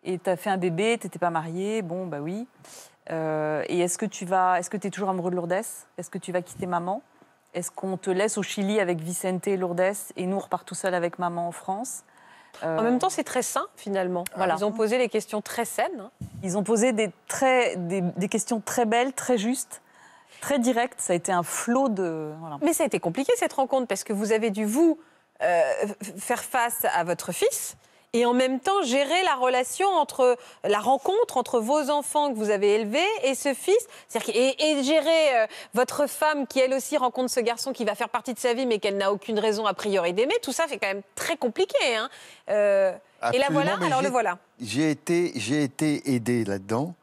Et tu as fait un bébé, tu n'étais pas mariée, bon, bah oui. Euh, et est-ce que tu vas, est-ce que es toujours amoureux de Lourdes Est-ce que tu vas quitter maman Est-ce qu'on te laisse au Chili avec Vicente et Lourdes et nous on repart tout seul avec maman en France euh, En même temps, c'est très sain finalement. Ils ont posé les questions très saines. Hein. Ils ont posé des, questions très belles, très justes, très directes. Ça a été un flot de. Mais ça a été compliqué cette rencontre parce que vous avez dû vous euh, faire face à votre fils et en même temps gérer la relation entre la rencontre entre vos enfants que vous avez élevés et ce fils, et, et, gérer euh, votre femme qui elle aussi rencontre ce garçon qui va faire partie de sa vie mais qu'elle n'a aucune raison a priori d'aimer. Tout ça, c'est quand même très compliqué. Hein. Euh, et la voilà, alors le voilà. J'ai été, j'ai été aidé là-dedans.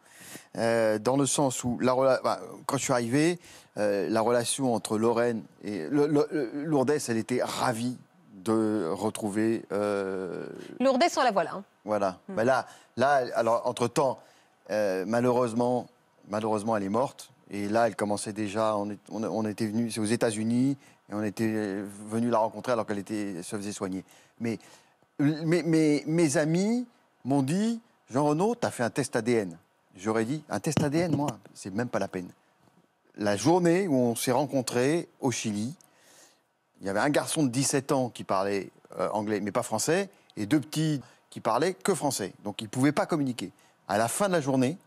Euh, dans le sens où, la, quand je suis arrivé, la relation entre Lorraine et Lourdes, elle était ravie de retrouver. Euh, Lourdes sans la voilà. Hein. Voilà. Mm. là, là, alors entre-temps, euh, malheureusement, malheureusement, elle est morte. Et là, elle commençait déjà. On, était venu, c'est aux États-Unis, et on était euh, venu la rencontrer alors qu'elle était, se faisait soigner. Mais, mais, mes amis m'ont dit, Jean Renaud, t'as fait un test ADN. J'aurais dit, un test ADN, moi, c'est même pas la peine. La journée où on s'est rencontrés au Chili, il y avait un garçon de 17 ans qui parlait euh, anglais mais pas français, et deux petits qui parlaient que français. Donc ils ne pouvaient pas communiquer. À la fin de la journée,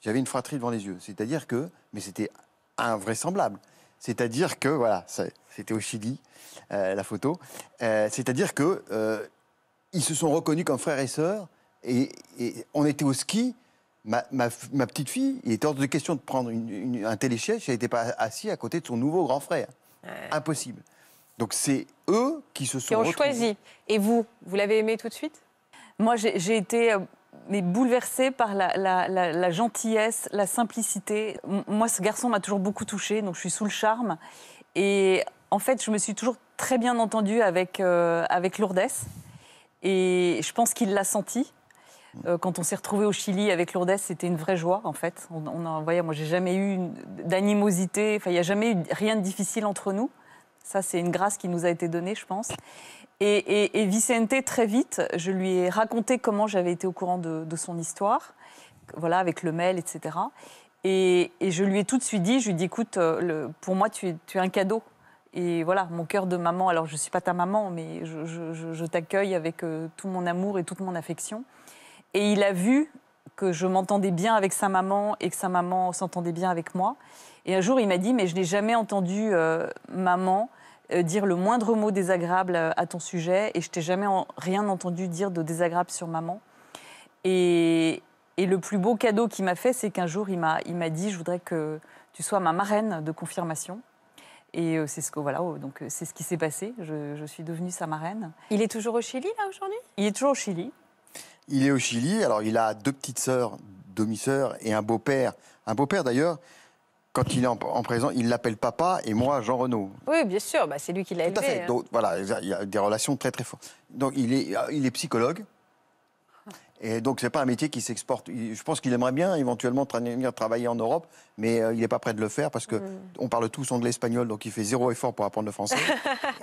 j'avais une fratrie devant les yeux. C'est-à-dire que, mais c'était invraisemblable. C'est-à-dire que, voilà, c'était au Chili, euh, la photo. Euh, c'est-à-dire que ils se sont reconnus comme frères et sœurs. Et, on était au ski. Ma, petite fille, il était hors de question de prendre un télésiège elle n'était pas assise à côté de son nouveau grand frère. Impossible. Donc c'est eux qui se sont choisis. Et vous, vous l'avez aimé tout de suite Moi, j'ai été euh, bouleversée par la, gentillesse, la simplicité. moi, ce garçon m'a toujours beaucoup touchée, donc je suis sous le charme. Et en fait, je me suis toujours très bien entendue avec, euh, avec Lourdes. Et je pense qu'il l'a senti. Euh, quand on s'est retrouvé au Chili avec Lourdes, c'était une vraie joie en fait. On, on n'ai moi j'ai jamais eu d'animosité, enfin il n'y a jamais eu rien de difficile entre nous. Ça c'est une grâce qui nous a été donnée, je pense. Et, Vicente très vite, je lui ai raconté comment j'avais été au courant de, son histoire, voilà avec le mail, etc. Et, je lui ai tout de suite dit, je lui ai dit écoute, euh, pour moi tu es, un cadeau. Et voilà, mon cœur de maman, alors je ne suis pas ta maman, mais je, t'accueille avec euh, tout mon amour et toute mon affection. Et il a vu que je m'entendais bien avec sa maman et que sa maman s'entendait bien avec moi. Et un jour, il m'a dit, mais je n'ai jamais entendu euh, maman euh, dire le moindre mot désagréable euh, à ton sujet et je t'ai jamais rien entendu dire de désagréable sur maman. Et, le plus beau cadeau qu'il m'a fait, c'est qu'un jour, il m'a, dit, je voudrais que tu sois ma marraine de confirmation. Et c'est ce que voilà, oh, donc c'est ce qui s'est passé. Je, je, suis devenue sa marraine. Il est toujours au Chili là aujourd'hui Il est toujours au Chili. Il est au Chili. Alors, il a deux petites sœurs, demi-sœurs et un beau-père. Un beau-père, d'ailleurs, quand il est en, présent, il l'appelle papa et moi Jean Renaud. Oui, bien sûr, bah, c'est lui qui l'a élevé. Tout à fait. Hein. voilà, il y a des relations très très fortes. Donc il est, il est psychologue. Et donc, ce n'est pas un métier qui s'exporte. Je pense qu'il aimerait bien éventuellement venir travailler en Europe, mais euh, il n'est pas prêt de le faire parce qu'on hmm. on parle tous de espagnol, donc il fait zéro effort pour apprendre le français.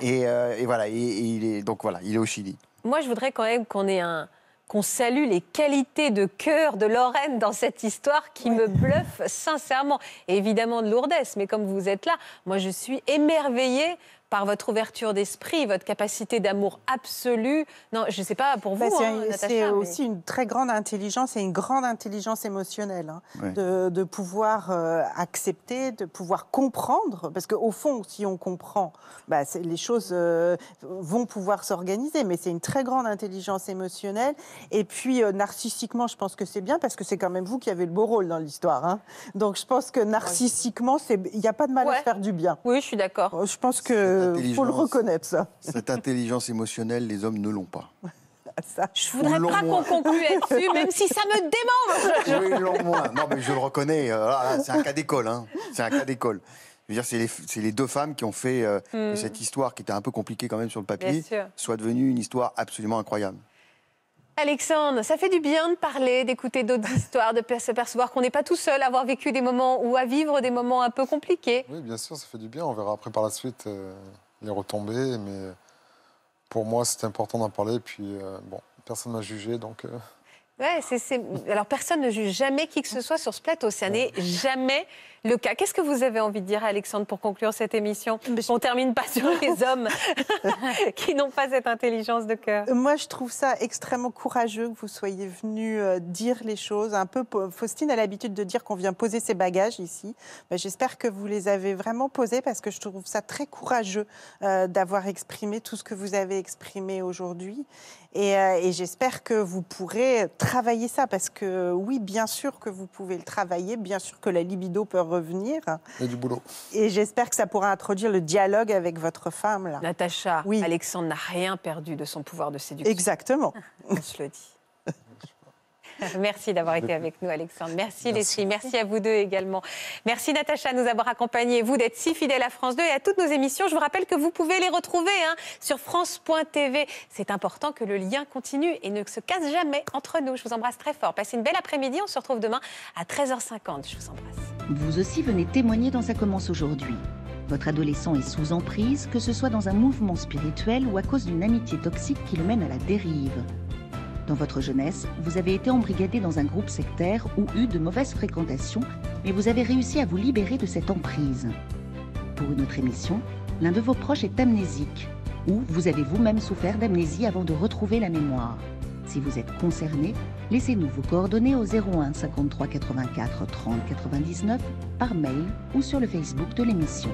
Euh, et, voilà, et, il est, donc voilà, il est au Chili. Moi, je voudrais quand même qu'on ait un, qu'on salue les qualités de cœur de Lorraine dans cette histoire qui me bluffe sincèrement. évidemment de lourdesse, mais comme vous êtes là, moi je suis émerveillée par votre ouverture d'esprit, votre capacité d'amour absolu. Non, je ne sais pas pour bah, vous. c'est hein, aussi une très grande intelligence et une grande intelligence émotionnelle hein, de, pouvoir euh, accepter, de pouvoir comprendre, parce qu'au fond, si on comprend, bah, les choses euh, vont pouvoir s'organiser. Mais c'est une très grande intelligence émotionnelle. Et puis euh, narcissiquement, je pense que c'est bien parce que c'est quand même vous qui avez le beau rôle dans l'histoire. Hein. Donc je pense que narcissiquement, il n'y a pas de mal à faire du bien. Oui, je suis d'accord. Je pense que il faut le reconnaître, ça. Cette intelligence émotionnelle, les hommes ne l'ont pas. Ah, ça. Je voudrais pas qu'on conclue là-dessus, même si ça me démange. Non, mais je le reconnais. Euh, ah, c'est un cas d'école. Hein. C'est un cas d'école. dire, c'est les, deux femmes qui ont fait euh, hmm. cette histoire, qui était un peu compliquée quand même sur le papier, soit devenue une histoire absolument incroyable. Alexandre, ça fait du bien de parler, d'écouter d'autres histoires, de se percevoir qu'on n'est pas tout seul à avoir vécu des moments ou à vivre des moments un peu compliqués. Oui, bien sûr, ça fait du bien. On verra après par la suite euh, les retombées. Mais pour moi, c'est important d'en parler. Puis, euh, bon, personne ne m'a jugé, donc... Euh, alors personne ne juge jamais qui que ce soit sur ce plateau, ça n'est jamais le cas. Qu'est-ce que vous avez envie de dire, Alexandre, pour conclure cette émission On On termine pas sur les hommes qui n'ont pas cette intelligence de cœur. Moi, je trouve ça extrêmement courageux que vous soyez venu euh, dire les choses. Un peu, Faustine a l'habitude de dire qu'on vient poser ses bagages ici. J'espère que vous les avez vraiment posés parce que je trouve ça très courageux euh, d'avoir exprimé tout ce que vous avez exprimé aujourd'hui. Euh, et, j'espère que vous pourrez travailler ça, parce que oui, bien sûr que vous pouvez le travailler, bien sûr que la libido peut revenir. Et du boulot. Et j'espère que ça pourra introduire le dialogue avec votre femme. Là. Natacha, oui. Alexandre n'a rien perdu de son pouvoir de séduction. Exactement. On se le dit. Merci d'avoir été avec nous, Alexandre. Merci, merci. Merci à vous deux également. Merci, Natacha, de nous avoir accompagnés, vous d'être si fidèles à France 2 et à toutes nos émissions. Je vous rappelle que vous pouvez les retrouver hein, sur France.tv. C'est important que le lien continue et ne se casse jamais entre nous. Je vous embrasse très fort. Passez une belle après-midi. On se retrouve demain à 13h50. Je vous embrasse. Vous aussi venez témoigner dans Ça commence aujourd'hui. Votre adolescent est sous emprise, que ce soit dans un mouvement spirituel ou à cause d'une amitié toxique qui le mène à la dérive. Dans votre jeunesse, vous avez été embrigadé dans un groupe sectaire ou eu de mauvaises fréquentations, mais vous avez réussi à vous libérer de cette emprise. Pour une autre émission, l'un de vos proches est amnésique, ou vous avez vous-même souffert d'amnésie avant de retrouver la mémoire. Si vous êtes concerné, laissez-nous vous coordonner au 01 53 84 30 99 par mail ou sur le Facebook de l'émission.